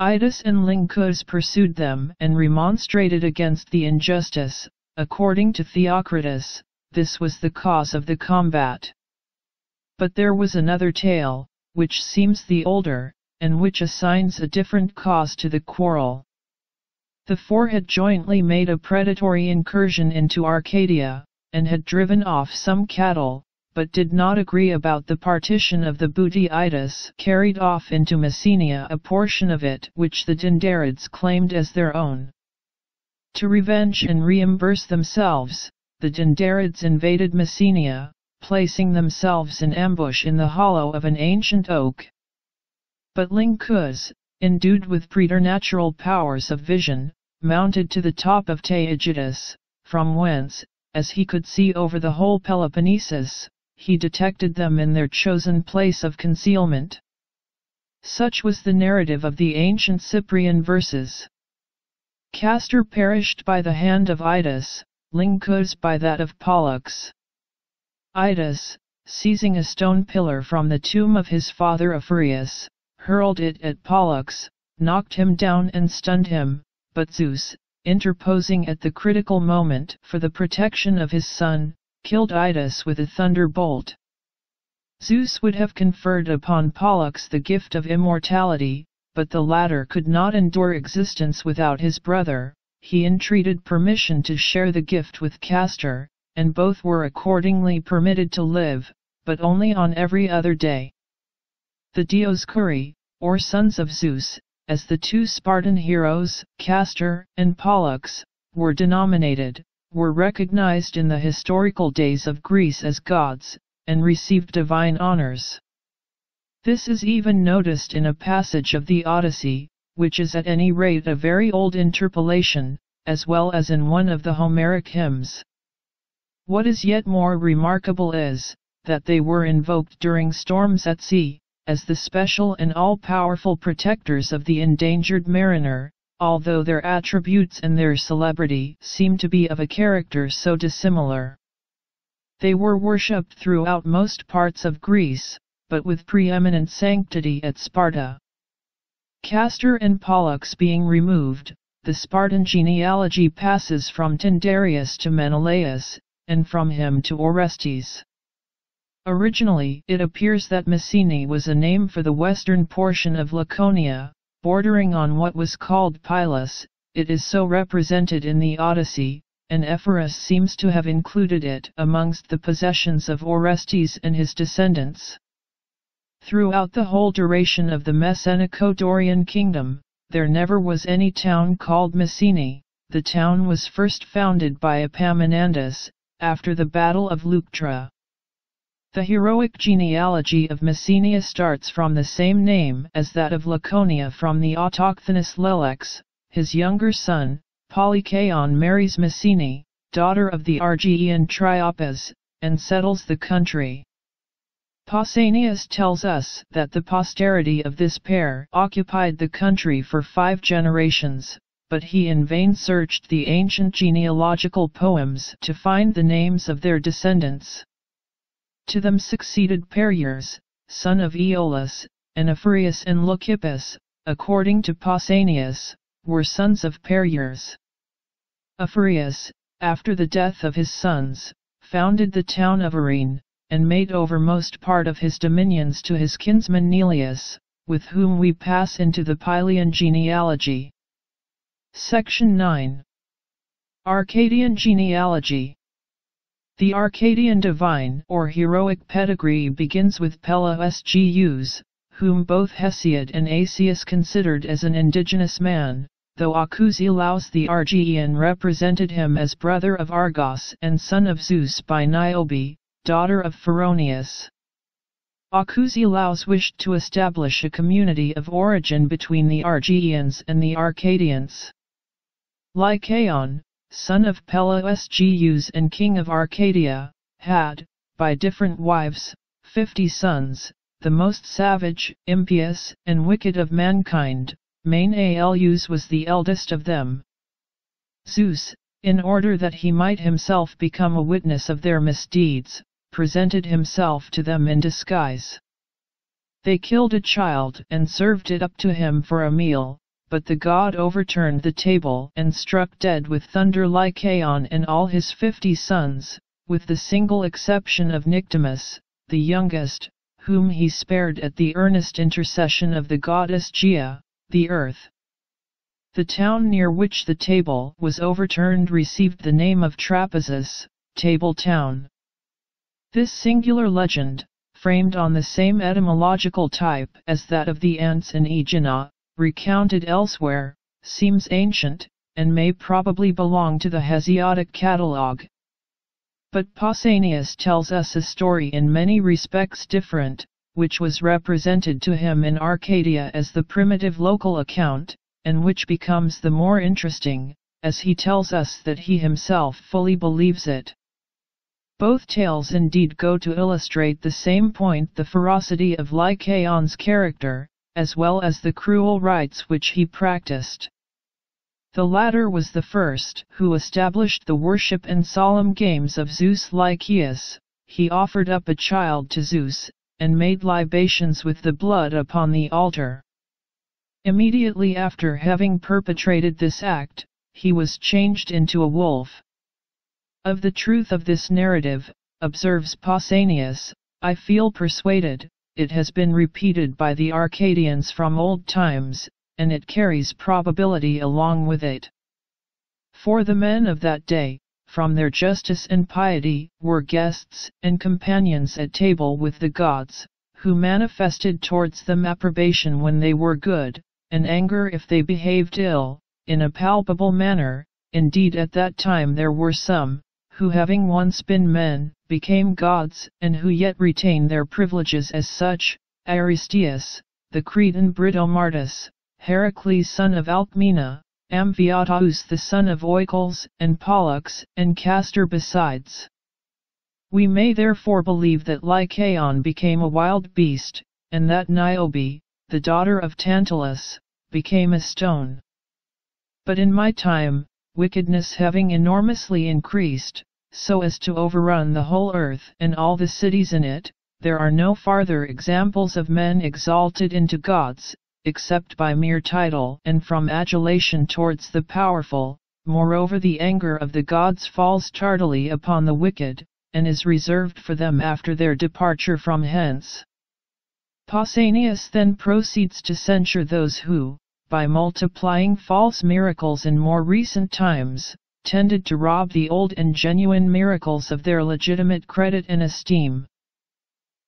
Idas and Lyncus pursued them and remonstrated against the injustice, According to Theocritus, this was the cause of the combat. But there was another tale, which seems the older, and which assigns a different cause to the quarrel. The four had jointly made a predatory incursion into Arcadia, and had driven off some cattle, but did not agree about the partition of the booty Idas carried off into Messenia a portion of it which the Dindarids claimed as their own. To revenge and reimburse themselves, the Denderids invaded Messenia, placing themselves in ambush in the hollow of an ancient oak. But Lyncus, endued with preternatural powers of vision, mounted to the top of Taygetus, from whence, as he could see over the whole Peloponnesus, he detected them in their chosen place of concealment. Such was the narrative of the ancient Cyprian verses. Castor perished by the hand of Idas, Lyncus by that of Pollux. Idas, seizing a stone pillar from the tomb of his father Aphyreus, hurled it at Pollux, knocked him down and stunned him, but Zeus, interposing at the critical moment for the protection of his son, killed Idas with a thunderbolt. Zeus would have conferred upon Pollux the gift of immortality, but the latter could not endure existence without his brother, he entreated permission to share the gift with Castor, and both were accordingly permitted to live, but only on every other day. The Dioscuri, or sons of Zeus, as the two Spartan heroes, Castor and Pollux, were denominated, were recognized in the historical days of Greece as gods, and received divine honors. This is even noticed in a passage of the Odyssey, which is at any rate a very old interpolation, as well as in one of the Homeric hymns. What is yet more remarkable is, that they were invoked during storms at sea, as the special and all-powerful protectors of the endangered mariner, although their attributes and their celebrity seem to be of a character so dissimilar. They were worshipped throughout most parts of Greece but with preeminent sanctity at Sparta. Castor and Pollux being removed, the Spartan genealogy passes from Tyndareus to Menelaus, and from him to Orestes. Originally it appears that Messene was a name for the western portion of Laconia, bordering on what was called Pylos, it is so represented in the Odyssey, and Ephorus seems to have included it amongst the possessions of Orestes and his descendants. Throughout the whole duration of the Messenico-Dorian kingdom, there never was any town called Messene. The town was first founded by Epaminondas, after the Battle of Leuctra. The heroic genealogy of Messenia starts from the same name as that of Laconia from the autochthonous Lelex, his younger son, Polychaon marries Messene, daughter of the Argean Triopas, and settles the country. Pausanias tells us that the posterity of this pair occupied the country for five generations, but he in vain searched the ancient genealogical poems to find the names of their descendants. To them succeeded Perieres, son of Aeolus, and Aphorius and Leucippus, according to Pausanias, were sons of Perieres. Aphorius, after the death of his sons, founded the town of Arene, and made over most part of his dominions to his kinsman Neleus, with whom we pass into the Pylian genealogy. Section 9 Arcadian genealogy The Arcadian divine or heroic pedigree begins with Pelasgus, whom both Hesiod and Asius considered as an indigenous man, though Acousilaus the Argean represented him as brother of Argos and son of Zeus by Niobe, daughter of Pheronius. Akusilaus wished to establish a community of origin between the Argeans and the Arcadians. Lycaon, son of Pelasgus and king of Arcadia, had, by different wives, fifty sons, the most savage, impious, and wicked of mankind, Mainalus was the eldest of them. Zeus, in order that he might himself become a witness of their misdeeds, presented himself to them in disguise. They killed a child and served it up to him for a meal, but the god overturned the table and struck dead with thunder Lycaon and all his fifty sons, with the single exception of Nyctimus, the youngest, whom he spared at the earnest intercession of the goddess Gia, the earth. The town near which the table was overturned received the name of Trapezus, Table Town, this singular legend, framed on the same etymological type as that of the ants in Aegina, recounted elsewhere, seems ancient, and may probably belong to the Hesiodic catalogue. But Pausanias tells us a story in many respects different, which was represented to him in Arcadia as the primitive local account, and which becomes the more interesting, as he tells us that he himself fully believes it. Both tales indeed go to illustrate the same point the ferocity of Lycaon's character, as well as the cruel rites which he practiced. The latter was the first who established the worship and solemn games of Zeus Lycaeus, he offered up a child to Zeus, and made libations with the blood upon the altar. Immediately after having perpetrated this act, he was changed into a wolf, of the truth of this narrative, observes Pausanias, I feel persuaded, it has been repeated by the Arcadians from old times, and it carries probability along with it. For the men of that day, from their justice and piety, were guests and companions at table with the gods, who manifested towards them approbation when they were good, and anger if they behaved ill, in a palpable manner, indeed at that time there were some, who having once been men, became gods, and who yet retain their privileges as such, Aristeus, the Cretan Britomartis, Heracles son of Alcmena, Amphiotaus the son of Oicles, and Pollux and Castor besides. We may therefore believe that Lycaon became a wild beast, and that Niobe, the daughter of Tantalus, became a stone. But in my time, wickedness having enormously increased, so as to overrun the whole earth and all the cities in it, there are no farther examples of men exalted into gods, except by mere title and from adulation towards the powerful, moreover the anger of the gods falls tardily upon the wicked, and is reserved for them after their departure from hence. Pausanias then proceeds to censure those who, by multiplying false miracles in more recent times, tended to rob the old and genuine miracles of their legitimate credit and esteem.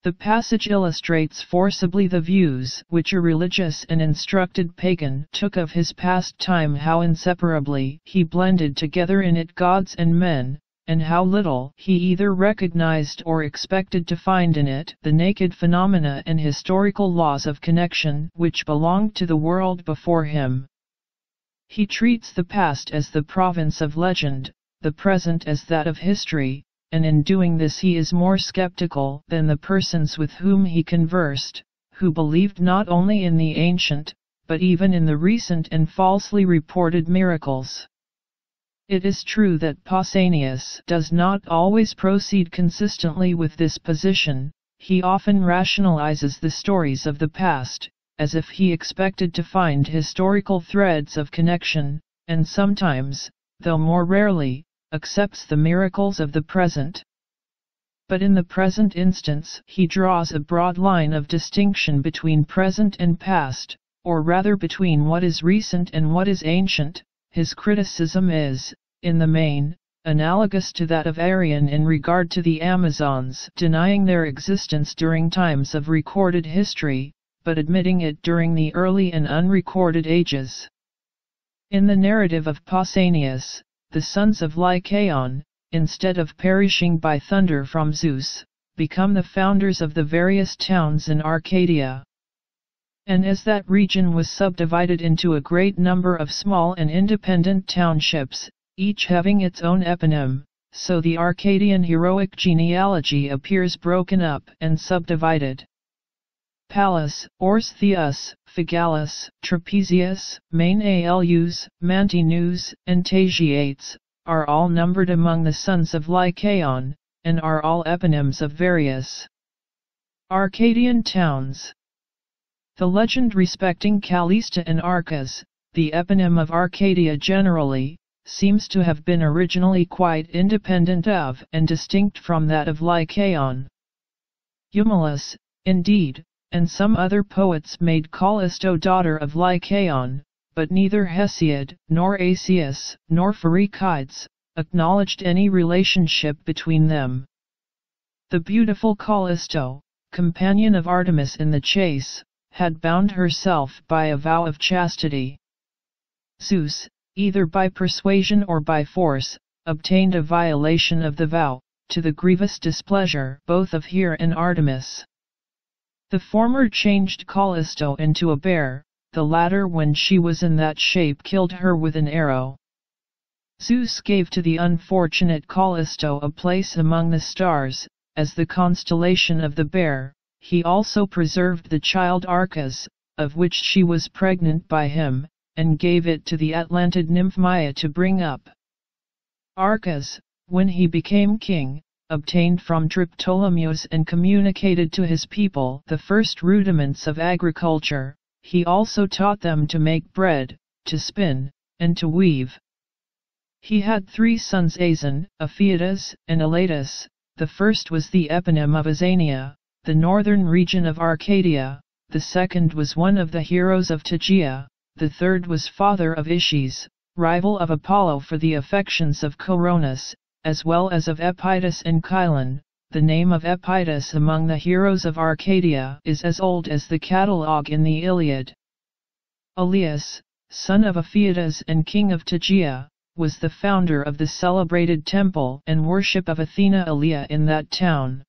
The passage illustrates forcibly the views which a religious and instructed pagan took of his past time how inseparably he blended together in it gods and men, and how little he either recognized or expected to find in it the naked phenomena and historical laws of connection which belonged to the world before him. He treats the past as the province of legend, the present as that of history, and in doing this he is more skeptical than the persons with whom he conversed, who believed not only in the ancient, but even in the recent and falsely reported miracles. It is true that Pausanias does not always proceed consistently with this position, he often rationalizes the stories of the past, as if he expected to find historical threads of connection, and sometimes, though more rarely, accepts the miracles of the present. But in the present instance he draws a broad line of distinction between present and past, or rather between what is recent and what is ancient, his criticism is, in the main, analogous to that of Arrian in regard to the Amazons denying their existence during times of recorded history, but admitting it during the early and unrecorded ages. In the narrative of Pausanias, the sons of Lycaon, instead of perishing by thunder from Zeus, become the founders of the various towns in Arcadia. And as that region was subdivided into a great number of small and independent townships, each having its own eponym, so the Arcadian heroic genealogy appears broken up and subdivided. Pallas, Orstheus, Phigalus, Trapezius, Main Alus, Mantinus, and Tasiates, are all numbered among the sons of Lycaon, and are all eponyms of various Arcadian towns. The legend respecting Callista and Arcas, the eponym of Arcadia generally, seems to have been originally quite independent of and distinct from that of Lycaon. Eumolus, indeed, and some other poets made Callisto daughter of Lycaon, but neither Hesiod, nor Asius, nor Pherecydes, acknowledged any relationship between them. The beautiful Callisto, companion of Artemis in the chase, had bound herself by a vow of chastity. Zeus, either by persuasion or by force, obtained a violation of the vow, to the grievous displeasure both of Hera and Artemis. The former changed Callisto into a bear, the latter when she was in that shape killed her with an arrow. Zeus gave to the unfortunate Callisto a place among the stars, as the constellation of the bear, he also preserved the child Arcas, of which she was pregnant by him, and gave it to the Atlantid nymph Maia to bring up. Arcas, when he became king, obtained from Triptolemus and communicated to his people the first rudiments of agriculture, he also taught them to make bread, to spin, and to weave. He had three sons Azan, Ephiatus, and Elatus, the first was the eponym of Azania, the northern region of Arcadia, the second was one of the heroes of Tegea, the third was father of Ishes, rival of Apollo for the affections of Coronis, as well as of Epytus and Chilon, the name of Epytus among the heroes of Arcadia is as old as the catalogue in the Iliad. Elias, son of Ephiates and king of Tegea, was the founder of the celebrated temple and worship of Athena Elia in that town.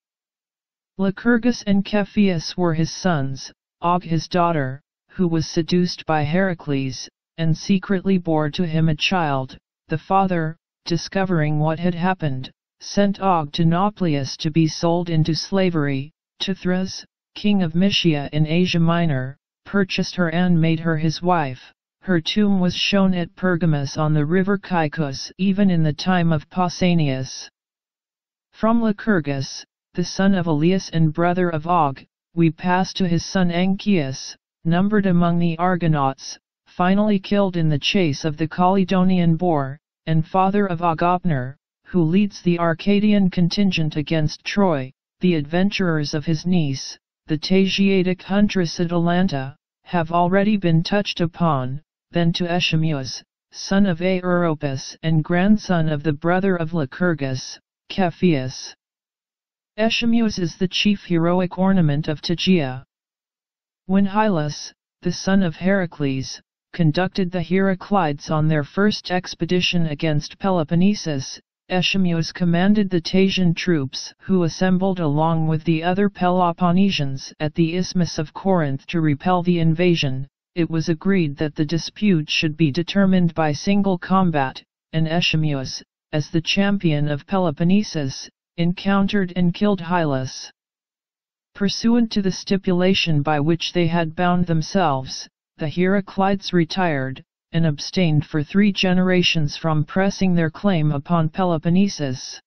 Lycurgus and Cepheus were his sons, Og his daughter, who was seduced by Heracles, and secretly bore to him a child, the father, discovering what had happened, sent Ogdenoplius to be sold into slavery, Tithras, king of Mysia in Asia Minor, purchased her and made her his wife. Her tomb was shown at Pergamus on the river Caicus even in the time of Pausanias. From Lycurgus, the son of Elias and brother of Og, we pass to his son Anchius, numbered among the Argonauts, finally killed in the chase of the Calydonian boar, and father of Agopner, who leads the Arcadian contingent against Troy, the adventurers of his niece, the Tasiatic huntress Atalanta, have already been touched upon, then to Eschemus, son of Aeropus and grandson of the brother of Lycurgus, Cepheus. Eschemus is the chief heroic ornament of Tegea. When Hylas, the son of Heracles, conducted the Heraclides on their first expedition against Peloponnesus, Eschymus commanded the Tasian troops who assembled along with the other Peloponnesians at the Isthmus of Corinth to repel the invasion, it was agreed that the dispute should be determined by single combat, and Eschymus, as the champion of Peloponnesus, encountered and killed Hylas. Pursuant to the stipulation by which they had bound themselves, the Heraclides retired, and abstained for three generations from pressing their claim upon Peloponnesus.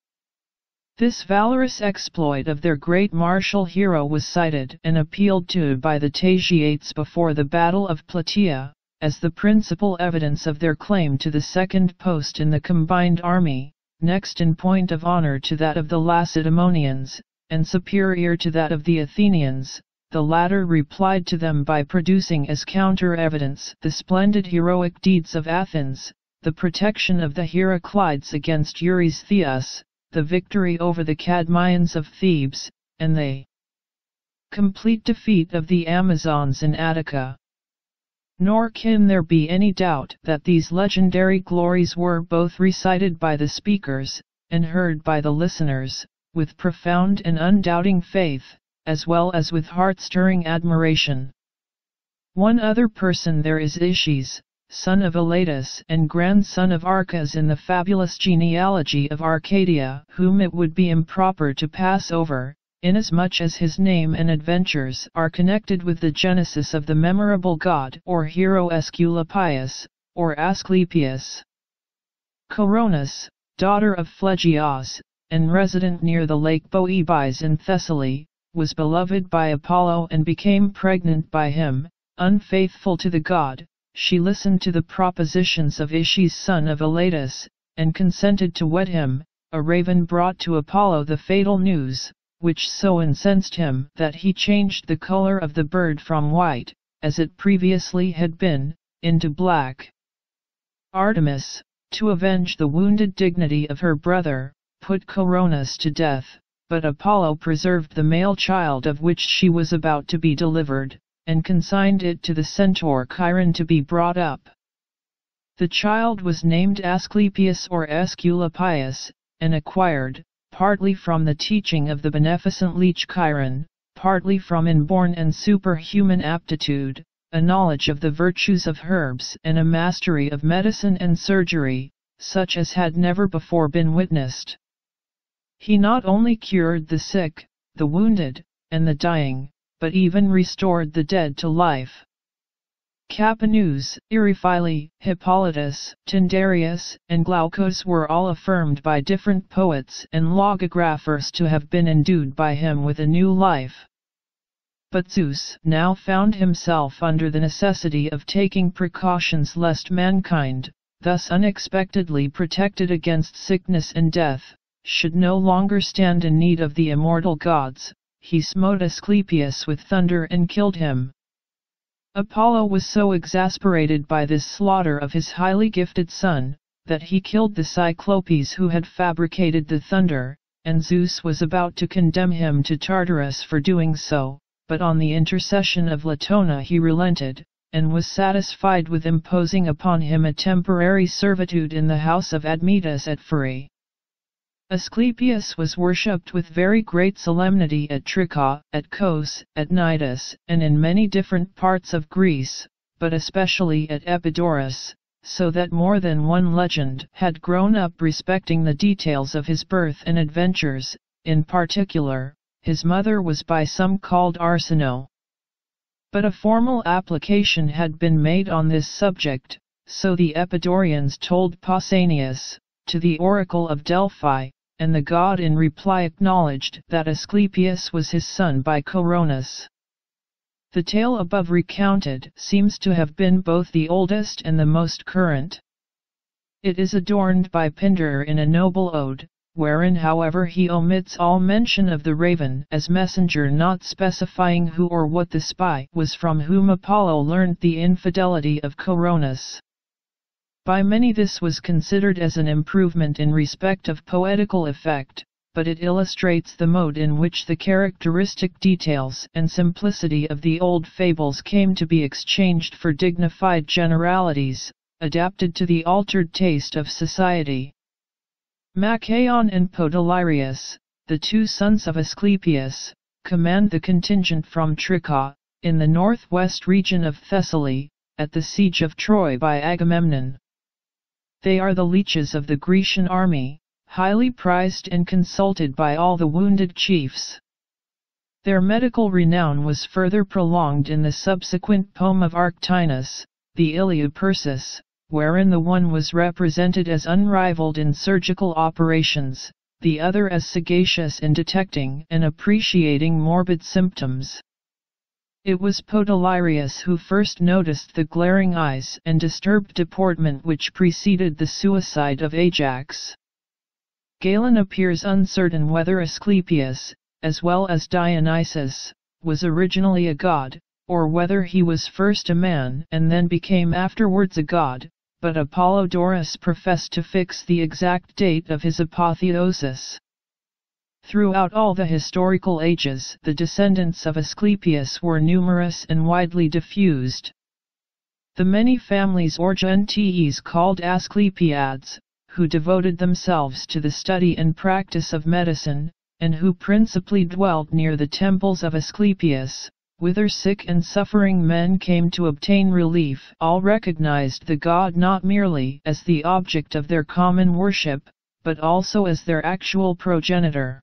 This valorous exploit of their great martial hero was cited and appealed to by the Tasiates before the Battle of Plataea, as the principal evidence of their claim to the second post in the combined army, next in point of honor to that of the Lacedaemonians, and superior to that of the Athenians, the latter replied to them by producing as counter-evidence the splendid heroic deeds of Athens, the protection of the Heraclides against Eurystheus, the victory over the Cadmians of Thebes, and the complete defeat of the Amazons in Attica. Nor can there be any doubt that these legendary glories were both recited by the speakers, and heard by the listeners, with profound and undoubting faith, as well as with heart-stirring admiration. One other person there is Ishis, son of Elatus and grandson of Arcas in the fabulous genealogy of Arcadia whom it would be improper to pass over, inasmuch as his name and adventures are connected with the genesis of the memorable god or hero Aesculapius, or Asclepius. Coronis, daughter of Phlegyas, and resident near the lake Boebis in Thessaly, was beloved by Apollo and became pregnant by him, unfaithful to the god, she listened to the propositions of Ishis son of Elatus, and consented to wed him, a raven brought to Apollo the fatal news, which so incensed him that he changed the color of the bird from white, as it previously had been, into black. Artemis, to avenge the wounded dignity of her brother, put Coronas to death, but Apollo preserved the male child of which she was about to be delivered, and consigned it to the centaur Chiron to be brought up. The child was named Asclepius or Aesculapius, and acquired, partly from the teaching of the beneficent leech Chiron, partly from inborn and superhuman aptitude, a knowledge of the virtues of herbs and a mastery of medicine and surgery, such as had never before been witnessed. He not only cured the sick, the wounded, and the dying, but even restored the dead to life. Capanus, Eryphile, Hippolytus, Tyndareus, and Glaucus were all affirmed by different poets and logographers to have been endued by him with a new life. But Zeus now found himself under the necessity of taking precautions lest mankind, thus unexpectedly protected against sickness and death, should no longer stand in need of the immortal gods, he smote Asclepius with thunder and killed him. Apollo was so exasperated by this slaughter of his highly gifted son, that he killed the Cyclopes who had fabricated the thunder, and Zeus was about to condemn him to Tartarus for doing so, but on the intercession of Latona he relented, and was satisfied with imposing upon him a temporary servitude in the house of Admetus at Pherae. Asclepius was worshipped with very great solemnity at Tricca, at Kos, at Nidus, and in many different parts of Greece, but especially at Epidaurus, so that more than one legend had grown up respecting the details of his birth and adventures, in particular, his mother was by some called Arsinoe. But a formal application had been made on this subject, so the Epidaurians told Pausanias, to the oracle of Delphi, and the god in reply acknowledged that Asclepius was his son by Coronas. The tale above recounted seems to have been both the oldest and the most current. It is adorned by Pindar in a noble ode, wherein however he omits all mention of the raven as messenger not specifying who or what the spy was from whom Apollo learnt the infidelity of Coronas. By many this was considered as an improvement in respect of poetical effect, but it illustrates the mode in which the characteristic details and simplicity of the old fables came to be exchanged for dignified generalities, adapted to the altered taste of society. Machaon and Podalirius, the two sons of Asclepius, command the contingent from Trica, in the northwest region of Thessaly, at the siege of Troy by Agamemnon. They are the leeches of the Grecian army, highly prized and consulted by all the wounded chiefs. Their medical renown was further prolonged in the subsequent poem of Arctinus, the Iliopursus, wherein the one was represented as unrivaled in surgical operations, the other as sagacious in detecting and appreciating morbid symptoms. It was Podalirius who first noticed the glaring eyes and disturbed deportment which preceded the suicide of Ajax. Galen appears uncertain whether Asclepius, as well as Dionysus, was originally a god, or whether he was first a man and then became afterwards a god, but Apollodorus professed to fix the exact date of his apotheosis. Throughout all the historical ages the descendants of Asclepius were numerous and widely diffused. The many families or genties called Asclepiads, who devoted themselves to the study and practice of medicine, and who principally dwelt near the temples of Asclepius, whither sick and suffering men came to obtain relief, all recognized the god not merely as the object of their common worship, but also as their actual progenitor.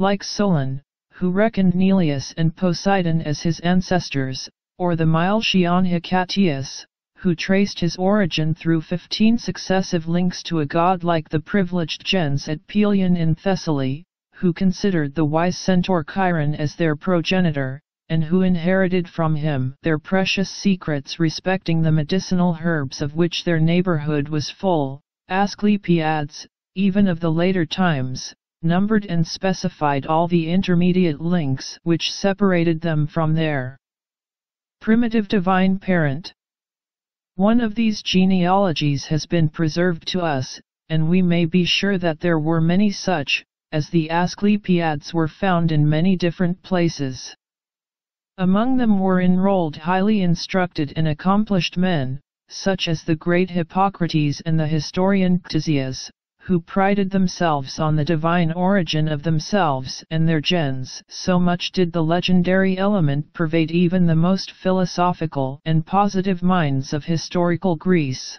Like Solon, who reckoned Neleus and Poseidon as his ancestors, or the Milesian Hecatius, who traced his origin through 15 successive links to a god like the privileged gens at Pelion in Thessaly, who considered the wise centaur Chiron as their progenitor, and who inherited from him their precious secrets respecting the medicinal herbs of which their neighborhood was full, Asclepiads, even of the later times, numbered and specified all the intermediate links which separated them from their primitive divine parent. One of these genealogies has been preserved to us, and we may be sure that there were many such, as the Asclepiads were found in many different places. Among them were enrolled highly instructed and accomplished men, such as the great Hippocrates and the historian Ctesias, who prided themselves on the divine origin of themselves and their gens. So much did the legendary element pervade even the most philosophical and positive minds of historical Greece.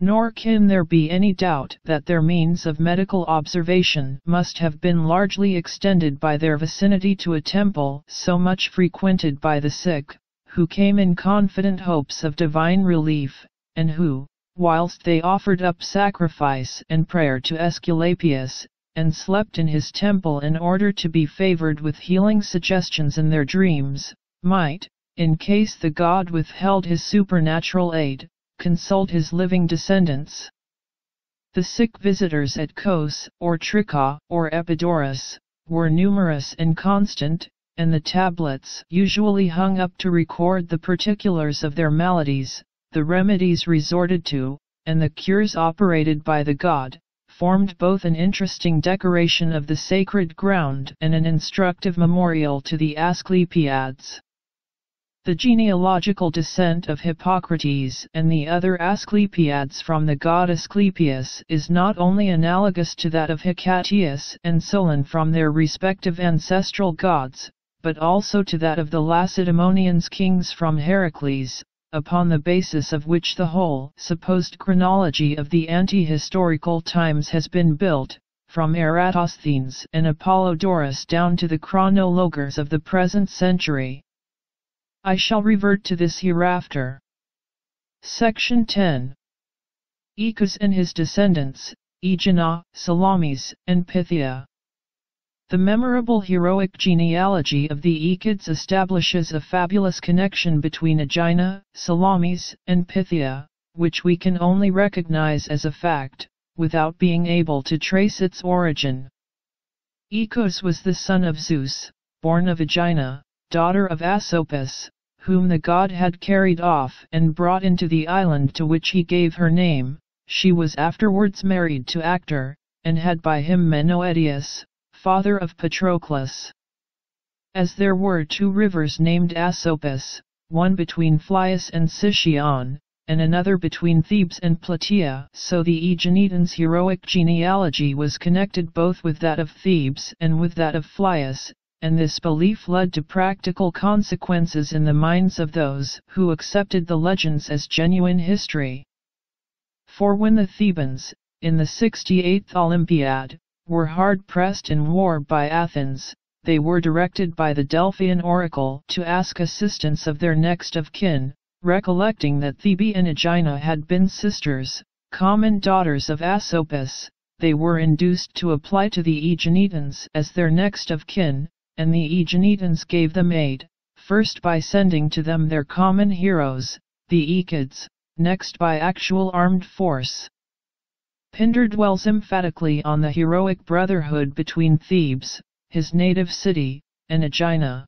Nor can there be any doubt that their means of medical observation must have been largely extended by their vicinity to a temple so much frequented by the sick, who came in confident hopes of divine relief, and who, whilst they offered up sacrifice and prayer to Aesculapius, and slept in his temple in order to be favored with healing suggestions in their dreams, might, in case the god withheld his supernatural aid, consult his living descendants. The sick visitors at Kos, or Tricca or Epidaurus, were numerous and constant, and the tablets usually hung up to record the particulars of their maladies, the remedies resorted to, and the cures operated by the god, formed both an interesting decoration of the sacred ground and an instructive memorial to the Asclepiads. The genealogical descent of Hippocrates and the other Asclepiads from the god Asclepius is not only analogous to that of Hecatius and Solon from their respective ancestral gods, but also to that of the Lacedaemonians kings from Heracles, upon the basis of which the whole supposed chronology of the anti-historical times has been built, from Eratosthenes and Apollodorus down to the chronologers of the present century. I shall revert to this hereafter. Section 10 Ecus and his descendants, Aegina, Salamis, and Pythia the memorable heroic genealogy of the Ekids establishes a fabulous connection between Aegina, Salamis, and Pythia, which we can only recognize as a fact, without being able to trace its origin. Ecos was the son of Zeus, born of Aegina, daughter of Asopus, whom the god had carried off and brought into the island to which he gave her name, she was afterwards married to Actor, and had by him Menoetius, father of Patroclus. As there were two rivers named Asopus, one between Phlius and Sicyon, and another between Thebes and Plataea, so the Aeginetans' heroic genealogy was connected both with that of Thebes and with that of Phlius, and this belief led to practical consequences in the minds of those who accepted the legends as genuine history. For when the Thebans, in the 68th Olympiad, were hard pressed in war by Athens, they were directed by the Delphian oracle to ask assistance of their next of kin, recollecting that Thebe and Aegina had been sisters, common daughters of Asopus, they were induced to apply to the Aeginetans as their next of kin, and the Aeginetans gave them aid, first by sending to them their common heroes, the Echids, next by actual armed force. Pindar dwells emphatically on the heroic brotherhood between Thebes, his native city, and Aegina.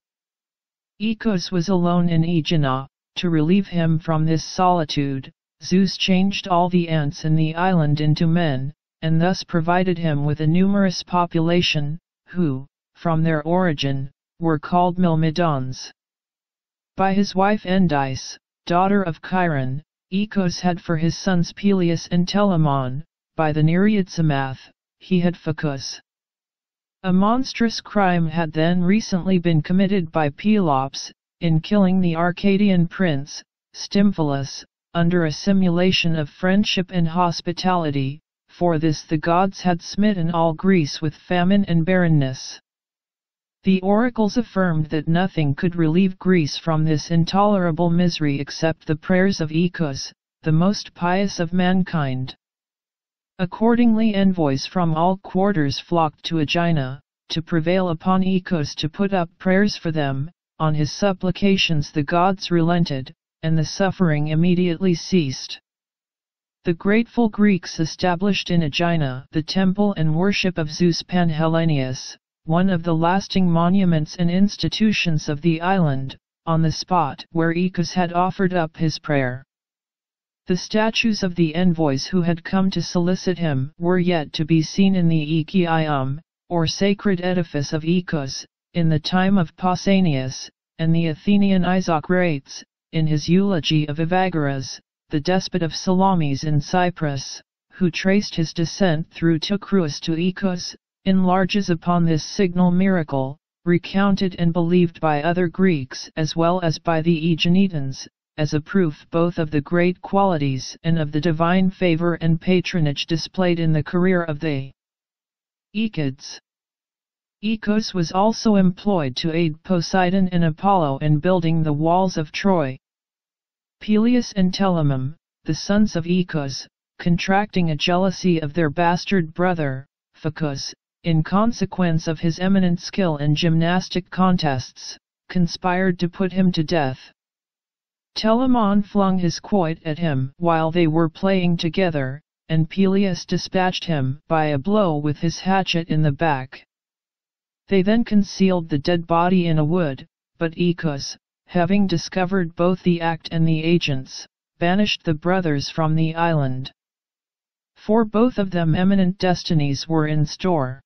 Ecos was alone in Aegina, to relieve him from this solitude, Zeus changed all the ants in the island into men, and thus provided him with a numerous population, who, from their origin, were called Milmidons. By his wife Endice, daughter of Chiron, Ecos had for his sons Peleus and Telamon, by the Nereid Samath, he had Phacus. A monstrous crime had then recently been committed by Pelops, in killing the Arcadian prince, Stymphalus, under a simulation of friendship and hospitality, for this the gods had smitten all Greece with famine and barrenness. The oracles affirmed that nothing could relieve Greece from this intolerable misery except the prayers of Ecus, the most pious of mankind. Accordingly envoys from all quarters flocked to Aegina, to prevail upon Ecos to put up prayers for them, on his supplications the gods relented, and the suffering immediately ceased. The grateful Greeks established in Aegina the temple and worship of Zeus Panhellenius, one of the lasting monuments and institutions of the island, on the spot where Ecos had offered up his prayer. The statues of the envoys who had come to solicit him were yet to be seen in the Ikiium, or sacred edifice of Ecus, in the time of Pausanias, and the Athenian Isocrates, in his eulogy of Evagoras, the despot of Salamis in Cyprus, who traced his descent through Teucrus to Ecus, enlarges upon this signal miracle, recounted and believed by other Greeks as well as by the Aeginetans, as a proof both of the great qualities and of the divine favor and patronage displayed in the career of the Echids. Ecos was also employed to aid Poseidon and Apollo in building the walls of Troy. Peleus and Telamon, the sons of Ecos, contracting a jealousy of their bastard brother, Phocus in consequence of his eminent skill in gymnastic contests, conspired to put him to death. Telamon flung his quoit at him while they were playing together, and Peleus dispatched him by a blow with his hatchet in the back. They then concealed the dead body in a wood, but Ecus, having discovered both the act and the agents, banished the brothers from the island. For both of them eminent destinies were in store.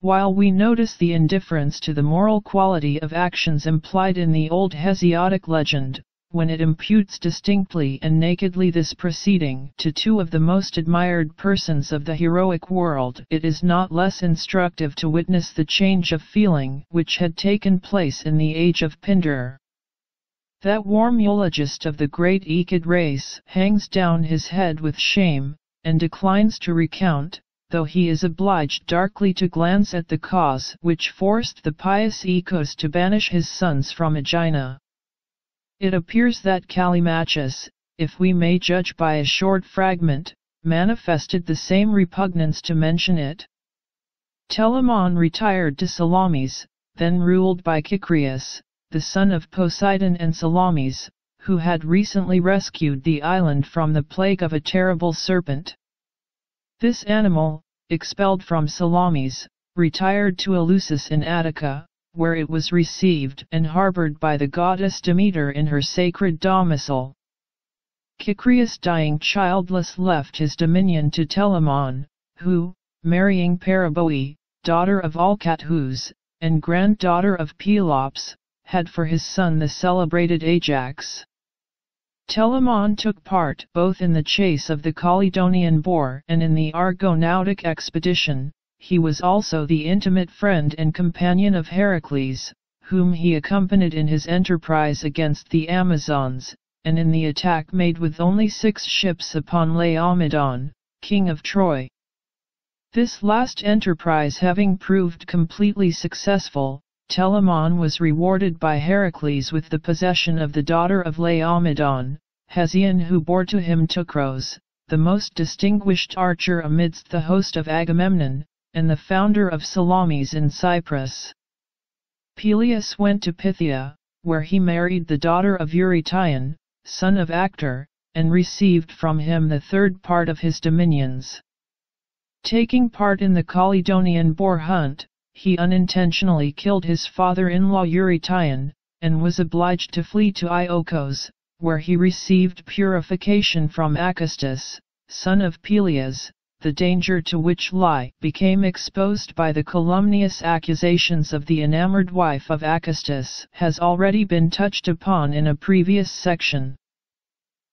While we notice the indifference to the moral quality of actions implied in the old Hesiodic legend, when it imputes distinctly and nakedly this proceeding to two of the most admired persons of the heroic world, it is not less instructive to witness the change of feeling which had taken place in the age of Pindar. That warm eulogist of the great Ekid race hangs down his head with shame, and declines to recount, though he is obliged darkly to glance at the cause which forced the pious Ecos to banish his sons from Aegina. It appears that Callimachus, if we may judge by a short fragment, manifested the same repugnance to mention it. Telamon retired to Salamis, then ruled by Cycrius, the son of Poseidon and Salamis, who had recently rescued the island from the plague of a terrible serpent. This animal, expelled from Salamis, retired to Eleusis in Attica, where it was received and harbored by the goddess Demeter in her sacred domicile. Cycrius dying childless left his dominion to Telamon, who, marrying Paraboe, daughter of Alcathous, and granddaughter of Pelops, had for his son the celebrated Ajax. Telamon took part both in the chase of the Calydonian boar and in the Argonautic expedition, he was also the intimate friend and companion of Heracles, whom he accompanied in his enterprise against the Amazons, and in the attack made with only six ships upon Laomedon, king of Troy. This last enterprise having proved completely successful, Telamon was rewarded by Heracles with the possession of the daughter of Laomedon, Hesione who bore to him Teucros, the most distinguished archer amidst the host of Agamemnon, and the founder of Salamis in Cyprus. Peleus went to Pythia, where he married the daughter of Eurytion, son of Actor, and received from him the third part of his dominions. Taking part in the Calydonian boar hunt, he unintentionally killed his father-in-law Eurytion, and was obliged to flee to Iolcos, where he received purification from Acastus, son of Peleus, the danger to which Li became exposed by the calumnious accusations of the enamored wife of Acastus has already been touched upon in a previous section.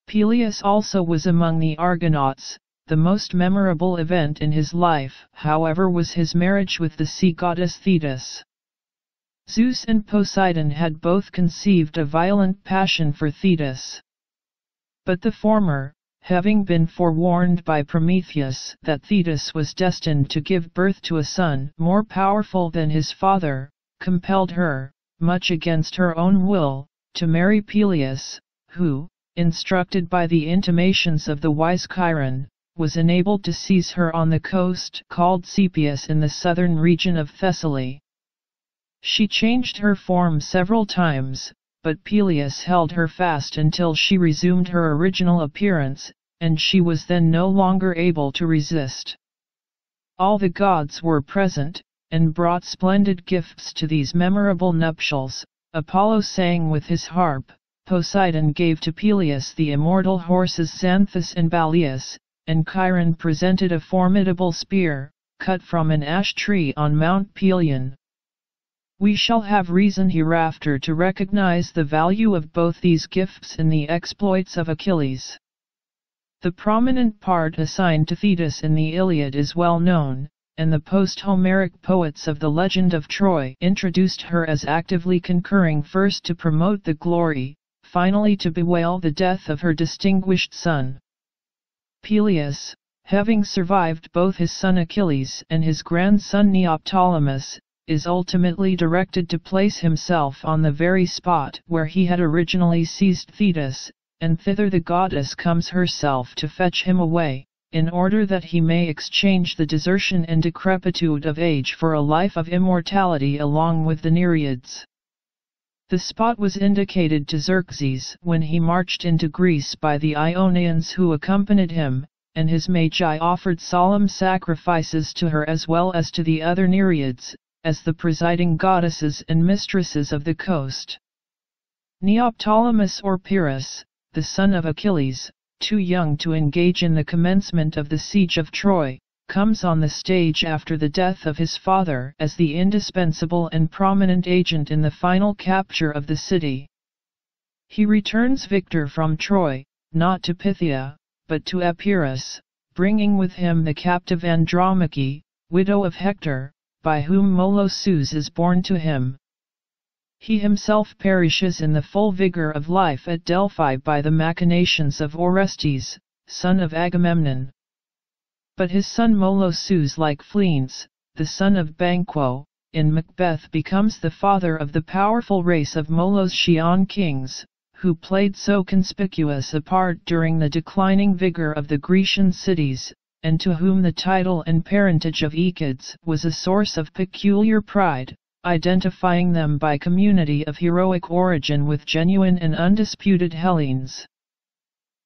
Peleus also was among the Argonauts, the most memorable event in his life, however, was his marriage with the sea goddess Thetis. Zeus and Poseidon had both conceived a violent passion for Thetis. But the former, having been forewarned by Prometheus that Thetis was destined to give birth to a son more powerful than his father, compelled her, much against her own will, to marry Peleus, who, instructed by the intimations of the wise Chiron, was enabled to seize her on the coast called Sepias in the southern region of Thessaly. She changed her form several times, but Pelias held her fast until she resumed her original appearance, and she was then no longer able to resist. All the gods were present, and brought splendid gifts to these memorable nuptials, Apollo sang with his harp, Poseidon gave to Pelias the immortal horses Xanthus and Balius, and Chiron presented a formidable spear, cut from an ash tree on Mount Pelion, we shall have reason hereafter to recognize the value of both these gifts in the exploits of Achilles. The prominent part assigned to Thetis in the Iliad is well known, and the post-Homeric poets of the legend of Troy introduced her as actively concurring first to promote the glory, finally to bewail the death of her distinguished son. Peleus, having survived both his son Achilles and his grandson Neoptolemus, is ultimately directed to place himself on the very spot where he had originally seized Thetis, and thither the goddess comes herself to fetch him away, in order that he may exchange the desertion and decrepitude of age for a life of immortality along with the Nereids. The spot was indicated to Xerxes when he marched into Greece by the Ionians who accompanied him, and his Magi offered solemn sacrifices to her as well as to the other Nereids, as the presiding goddesses and mistresses of the coast. Neoptolemus or Pyrrhus, the son of Achilles, too young to engage in the commencement of the siege of Troy, comes on the stage after the death of his father as the indispensable and prominent agent in the final capture of the city. He returns victor from Troy, not to Pythia, but to Epirus, bringing with him the captive Andromache, widow of Hector, by whom Molossus is born to him. He himself perishes in the full vigor of life at Delphi by the machinations of Orestes, son of Agamemnon. But his son Molossus like Fleens, the son of Banquo, in Macbeth becomes the father of the powerful race of Moloschian kings, who played so conspicuous a part during the declining vigor of the Grecian cities, and to whom the title and parentage of Ekids was a source of peculiar pride, identifying them by community of heroic origin with genuine and undisputed Hellenes.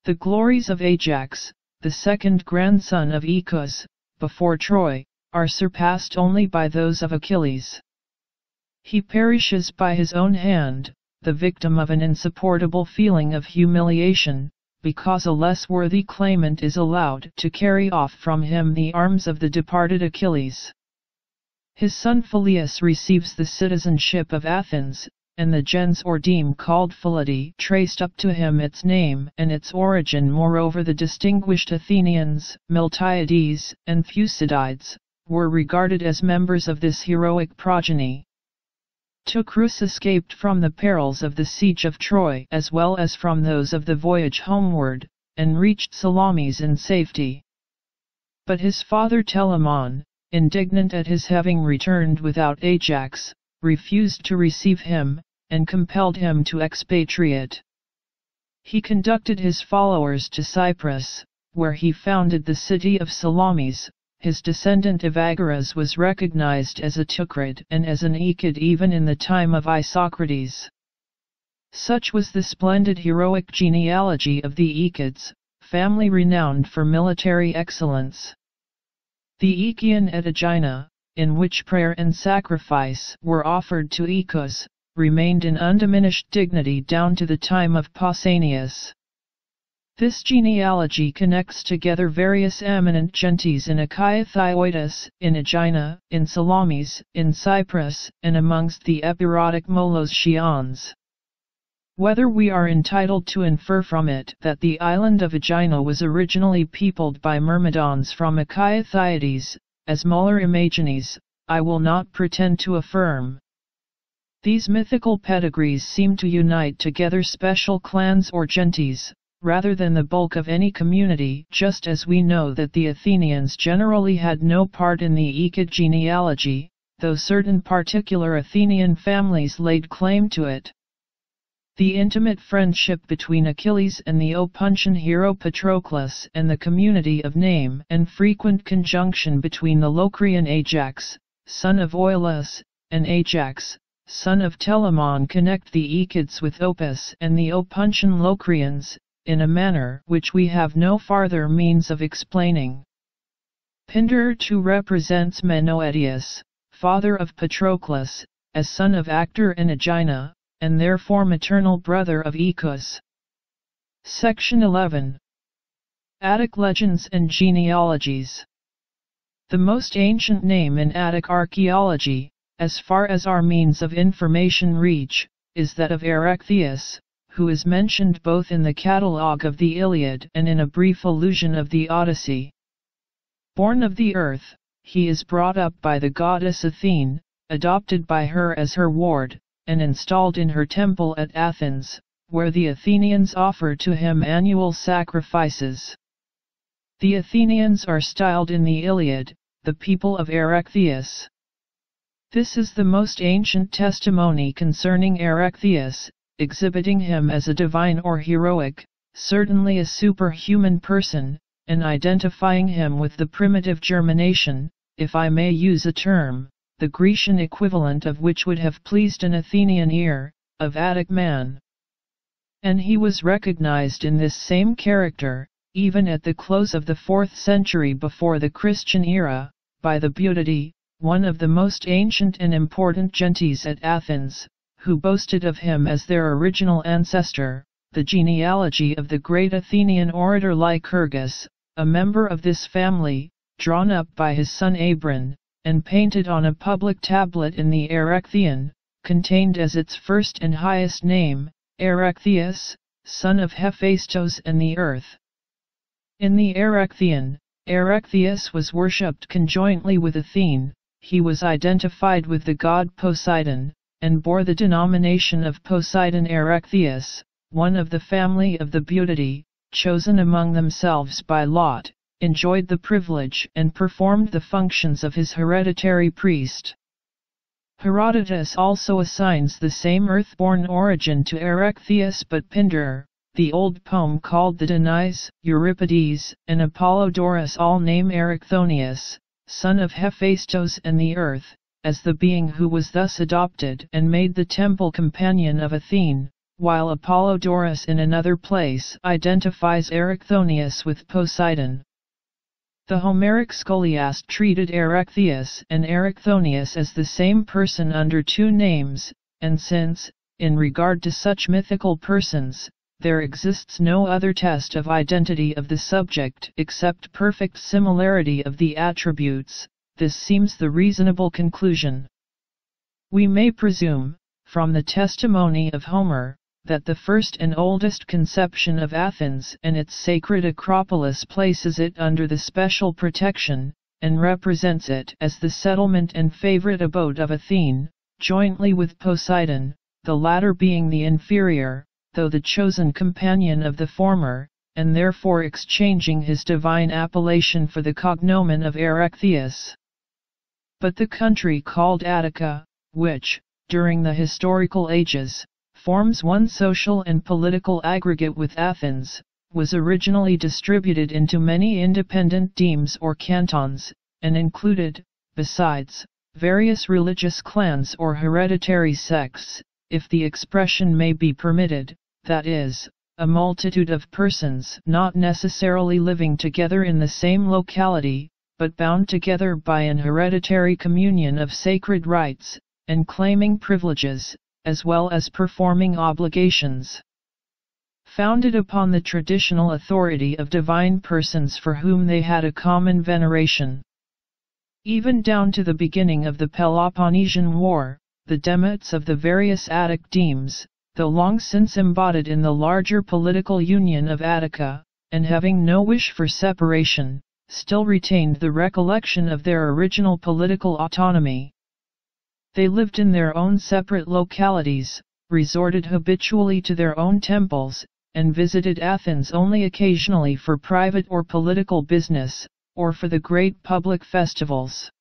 The glories of Ajax, the second grandson of Echus, before Troy, are surpassed only by those of Achilles. He perishes by his own hand, the victim of an insupportable feeling of humiliation, because a less worthy claimant is allowed to carry off from him the arms of the departed Achilles. His son Phyleus receives the citizenship of Athens, and the gens or deme called Philide traced up to him its name and its origin moreover the distinguished Athenians, Miltiades, and Thucydides, were regarded as members of this heroic progeny. Tocruz escaped from the perils of the siege of Troy as well as from those of the voyage homeward, and reached Salamis in safety. But his father Telamon, indignant at his having returned without Ajax, refused to receive him, and compelled him to expatriate. He conducted his followers to Cyprus, where he founded the city of Salamis, his descendant Evagoras was recognized as a Tukrid and as an Ekid even in the time of Isocrates. Such was the splendid heroic genealogy of the Ekids, family renowned for military excellence. The Echian at Aegina, in which prayer and sacrifice were offered to Ecus, remained in undiminished dignity down to the time of Pausanias. This genealogy connects together various eminent gentes in Achaia in Aegina, in Salamis, in Cyprus, and amongst the Epirotic Moloschians. Whether we are entitled to infer from it that the island of Aegina was originally peopled by Myrmidons from Achaia as Muller imagines, I will not pretend to affirm. These mythical pedigrees seem to unite together special clans or gentes, rather than the bulk of any community just as we know that the Athenians generally had no part in the Icad genealogy, though certain particular Athenian families laid claim to it. The intimate friendship between Achilles and the Opuntian hero Patroclus and the community of name and frequent conjunction between the Locrian Ajax, son of Oileus, and Ajax, son of Telamon connect the Echids with Opus and the Opuntian Locrians, in a manner which we have no farther means of explaining. Pindar too represents Menoetius, father of Patroclus, as son of Actor and Aegina, and therefore maternal brother of Ecus. Section 11 Attic Legends and Genealogies The most ancient name in Attic archaeology, as far as our means of information reach, is that of Erechtheus, who is mentioned both in the catalogue of the Iliad and in a brief allusion of the Odyssey. Born of the earth, he is brought up by the goddess Athene, adopted by her as her ward, and installed in her temple at Athens, where the Athenians offer to him annual sacrifices. The Athenians are styled in the Iliad, the people of Erechtheus. This is the most ancient testimony concerning Erechtheus, exhibiting him as a divine or heroic, certainly a superhuman person, and identifying him with the primitive germination, if I may use a term, the Grecian equivalent of which would have pleased an Athenian ear, of Attic man. And he was recognized in this same character, even at the close of the 4th century before the Christian era, by the Butidi, one of the most ancient and important gentes at Athens, who boasted of him as their original ancestor, the genealogy of the great Athenian orator Lycurgus, a member of this family, drawn up by his son Abron, and painted on a public tablet in the Erechtheion, contained as its first and highest name, Erechtheus, son of Hephaestos and the earth. In the Erechtheion, Erechtheus was worshipped conjointly with Athene, he was identified with the god Poseidon, and bore the denomination of Poseidon Erechtheus, one of the family of the Butidae, chosen among themselves by lot, enjoyed the privilege and performed the functions of his hereditary priest. Herodotus also assigns the same earth-born origin to Erechtheus but Pindar, the old poem called the Denies, Euripides, and Apollodorus all name Erichthonius, son of Hephaestos and the earth, as the being who was thus adopted and made the temple companion of Athene, while Apollodorus in another place identifies Erechthonius with Poseidon. The Homeric scholiast treated Erechtheus and Erechthonius as the same person under two names, and since, in regard to such mythical persons, there exists no other test of identity of the subject except perfect similarity of the attributes, this seems the reasonable conclusion. We may presume, from the testimony of Homer, that the first and oldest conception of Athens and its sacred Acropolis places it under the special protection, and represents it as the settlement and favorite abode of Athene, jointly with Poseidon, the latter being the inferior, though the chosen companion of the former, and therefore exchanging his divine appellation for the cognomen of Erechtheus. But the country called Attica, which, during the historical ages, forms one social and political aggregate with Athens, was originally distributed into many independent demes or cantons, and included, besides, various religious clans or hereditary sects, if the expression may be permitted, that is, a multitude of persons not necessarily living together in the same locality, but bound together by an hereditary communion of sacred rights, and claiming privileges, as well as performing obligations. Founded upon the traditional authority of divine persons for whom they had a common veneration. Even down to the beginning of the Peloponnesian War, the demets of the various Attic demes, though long since embodied in the larger political union of Attica, and having no wish for separation, still retained the recollection of their original political autonomy. They lived in their own separate localities, resorted habitually to their own temples, and visited Athens only occasionally for private or political business, or for the great public festivals.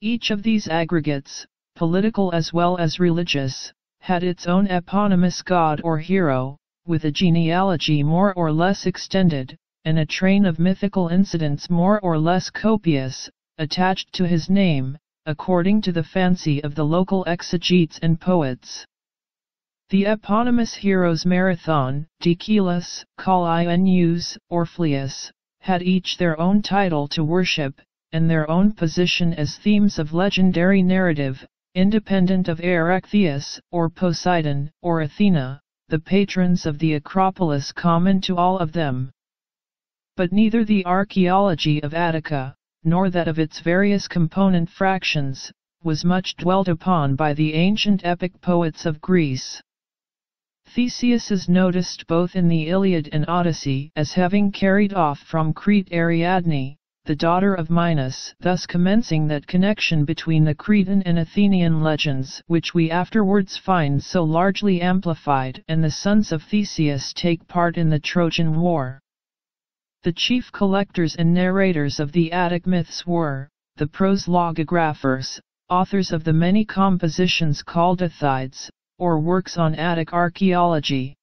Each of these aggregates, political as well as religious, had its own eponymous god or hero, with a genealogy more or less extended, and a train of mythical incidents more or less copious, attached to his name, according to the fancy of the local exegetes and poets. The eponymous heroes Marathon, Decelis, Callienus, Orpheus, had each their own title to worship, and their own position as themes of legendary narrative, independent of Erechtheus, or Poseidon, or Athena, the patrons of the Acropolis common to all of them. But neither the archaeology of Attica, nor that of its various component fractions, was much dwelt upon by the ancient epic poets of Greece. Theseus is noticed both in the Iliad and Odyssey as having carried off from Crete Ariadne, the daughter of Minos, thus commencing that connection between the Cretan and Athenian legends which we afterwards find so largely amplified and the sons of Theseus take part in the Trojan War. The chief collectors and narrators of the Attic myths were, the logographers, authors of the many compositions called Athides, or works on Attic archaeology.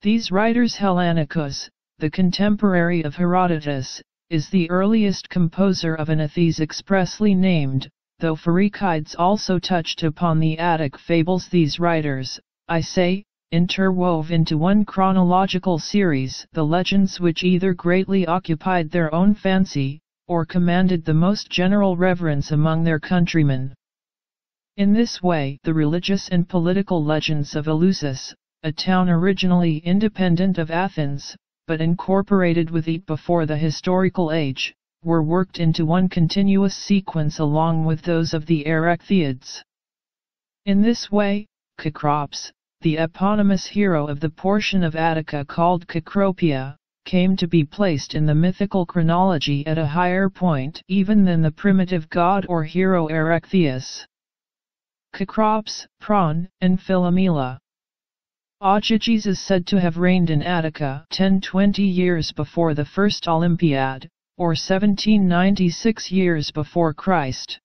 These writers Hellanicus, the contemporary of Herodotus, is the earliest composer of an Anathes expressly named, though Pherekides also touched upon the Attic fables these writers, I say, interwove into one chronological series the legends which either greatly occupied their own fancy, or commanded the most general reverence among their countrymen. In this way the religious and political legends of Eleusis, a town originally independent of Athens, but incorporated with it before the historical age, were worked into one continuous sequence along with those of the Erechtheids. In this way, Cecrops, the eponymous hero of the portion of Attica called Cecropia, came to be placed in the mythical chronology at a higher point even than the primitive god or hero Erechtheus. Cecrops, Prawn, and Philomela. Ogyges is said to have reigned in Attica 1020 years before the first Olympiad, or 1796 years before Christ.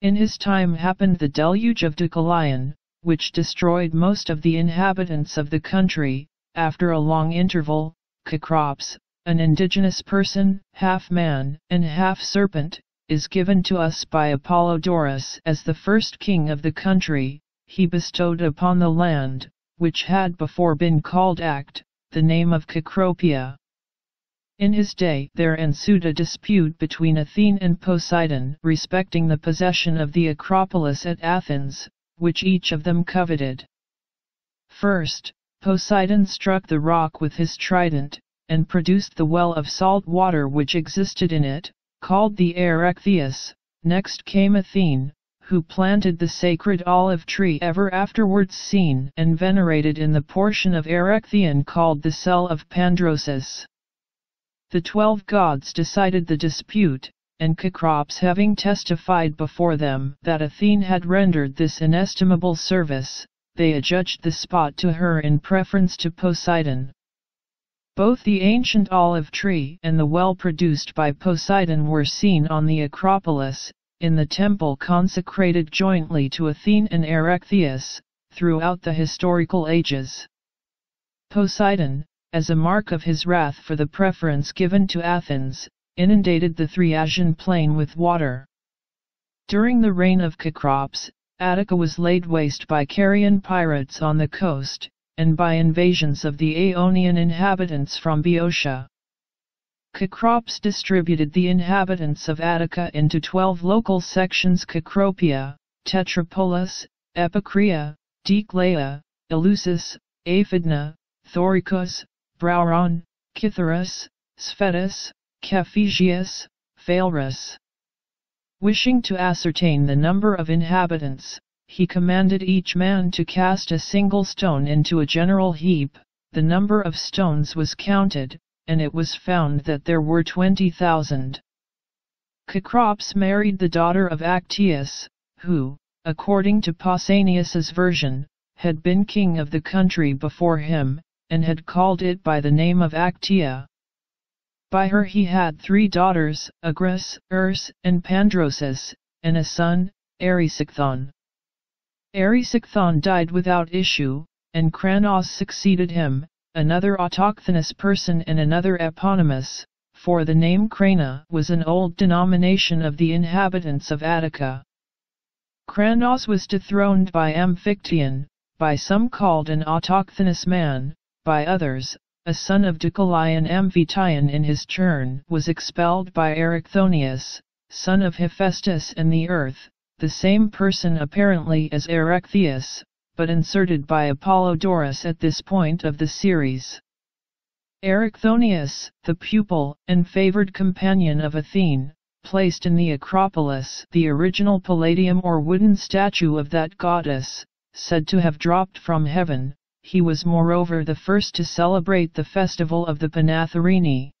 In his time happened the deluge of Deucalion, which destroyed most of the inhabitants of the country, after a long interval, Cecrops, an indigenous person, half man and half serpent, is given to us by Apollodorus as the first king of the country, he bestowed upon the land, which had before been called Act, the name of Cecropia. In his day there ensued a dispute between Athene and Poseidon respecting the possession of the Acropolis at Athens, which each of them coveted. First, Poseidon struck the rock with his trident, and produced the well of salt water which existed in it, called the Erechtheus. Next came Athene, who planted the sacred olive tree ever afterwards seen and venerated in the portion of Erechtheion called the cell of Pandrosus. The twelve gods decided the dispute, and Cecrops having testified before them that Athene had rendered this inestimable service, they adjudged the spot to her in preference to Poseidon. Both the ancient olive tree and the well produced by Poseidon were seen on the Acropolis, in the temple consecrated jointly to Athene and Erechtheus, throughout the historical ages. Poseidon, as a mark of his wrath for the preference given to Athens, inundated the Thriasian plain with water. During the reign of Cecrops, Attica was laid waste by carrion pirates on the coast, and by invasions of the Aeonian inhabitants from Boeotia. Cecrops distributed the inhabitants of Attica into twelve local sections Cecropia, Tetrapolis, Epicrea, Declea, Eleusis, Aphidna, Thoricus, Brauron, Kitharus, Sphetus, Cephisius Phalerus. Wishing to ascertain the number of inhabitants, he commanded each man to cast a single stone into a general heap, the number of stones was counted, and it was found that there were twenty thousand. Cecrops married the daughter of Actius, who, according to Pausanias's version, had been king of the country before him, and had called it by the name of Actia. By her he had three daughters, Agris, Urs, and Pandrosus, and a son, Arisichthon. Arisichthon died without issue, and Cranos succeeded him, another autochthonous person and another eponymous, for the name Crana was an old denomination of the inhabitants of Attica. Cranos was dethroned by Amphictyon, by some called an autochthonous man, by others, a son of Deucalion Amphition in his turn was expelled by Erechthonius, son of Hephaestus and the earth, the same person apparently as Erechtheus, but inserted by Apollodorus at this point of the series. Erechthonius, the pupil and favored companion of Athene, placed in the Acropolis the original palladium or wooden statue of that goddess, said to have dropped from heaven, he was moreover the first to celebrate the festival of the Panatharini.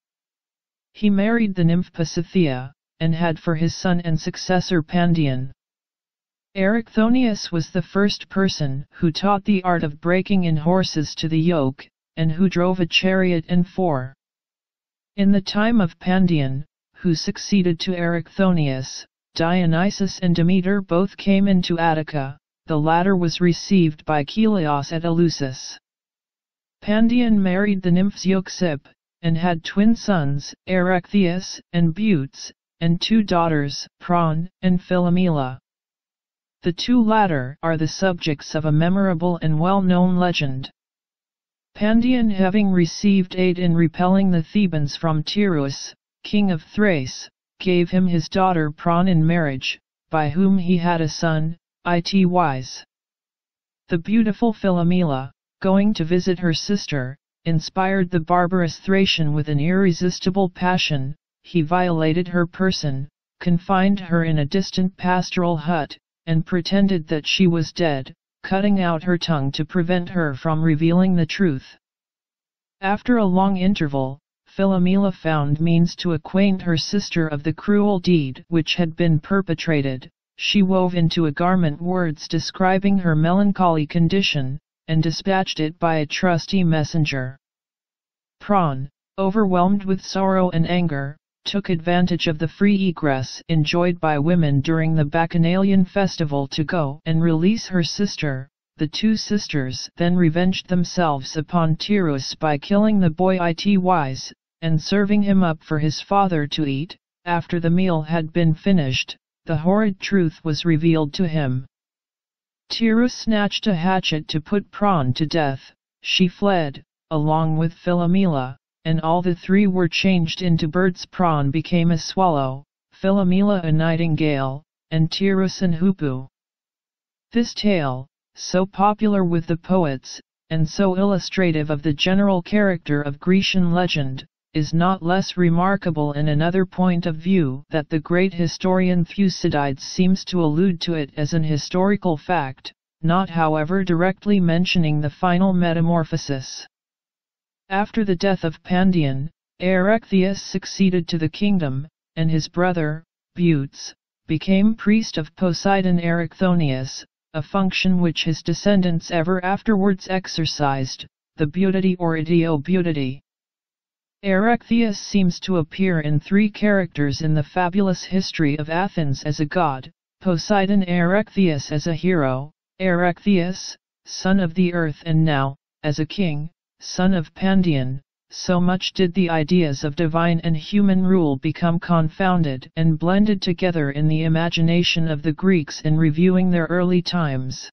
He married the nymph Pasithea, and had for his son and successor Pandion. Erichthonius was the first person who taught the art of breaking in horses to the yoke, and who drove a chariot and four. In the time of Pandion, who succeeded to Erichthonius, Dionysus and Demeter both came into Attica. The latter was received by Chelios at Eleusis. Pandion married the nymphs Zeuxip, and had twin sons, Erechtheus and Butes, and two daughters, Pron and Philomela. The two latter are the subjects of a memorable and well-known legend. Pandion having received aid in repelling the Thebans from Tyrus, king of Thrace, gave him his daughter Pron in marriage, by whom he had a son, it wise, The beautiful Philomela, going to visit her sister, inspired the barbarous Thracian with an irresistible passion, he violated her person, confined her in a distant pastoral hut, and pretended that she was dead, cutting out her tongue to prevent her from revealing the truth. After a long interval, Philomela found means to acquaint her sister of the cruel deed which had been perpetrated, she wove into a garment words describing her melancholy condition, and dispatched it by a trusty messenger. Prawn, overwhelmed with sorrow and anger, took advantage of the free egress enjoyed by women during the Bacchanalian festival to go and release her sister. The two sisters then revenged themselves upon Tirus by killing the boy Itys, and serving him up for his father to eat, after the meal had been finished, the horrid truth was revealed to him. Tiru snatched a hatchet to put Prawn to death, she fled, along with Philomela, and all the three were changed into birds. Prawn became a swallow, Philomela a nightingale, and Tirus an hoopoe. This tale, so popular with the poets, and so illustrative of the general character of Grecian legend, is not less remarkable in another point of view that the great historian Thucydides seems to allude to it as an historical fact, not however directly mentioning the final metamorphosis. After the death of Pandion, Erechtheus succeeded to the kingdom, and his brother, Butes, became priest of Poseidon Erichthonius, a function which his descendants ever afterwards exercised, the Butity or Idiobutity. Erechtheus seems to appear in three characters in the fabulous history of Athens as a god, Poseidon Erechtheus as a hero, Erechtheus, son of the earth and now, as a king, son of Pandion, so much did the ideas of divine and human rule become confounded and blended together in the imagination of the Greeks in reviewing their early times.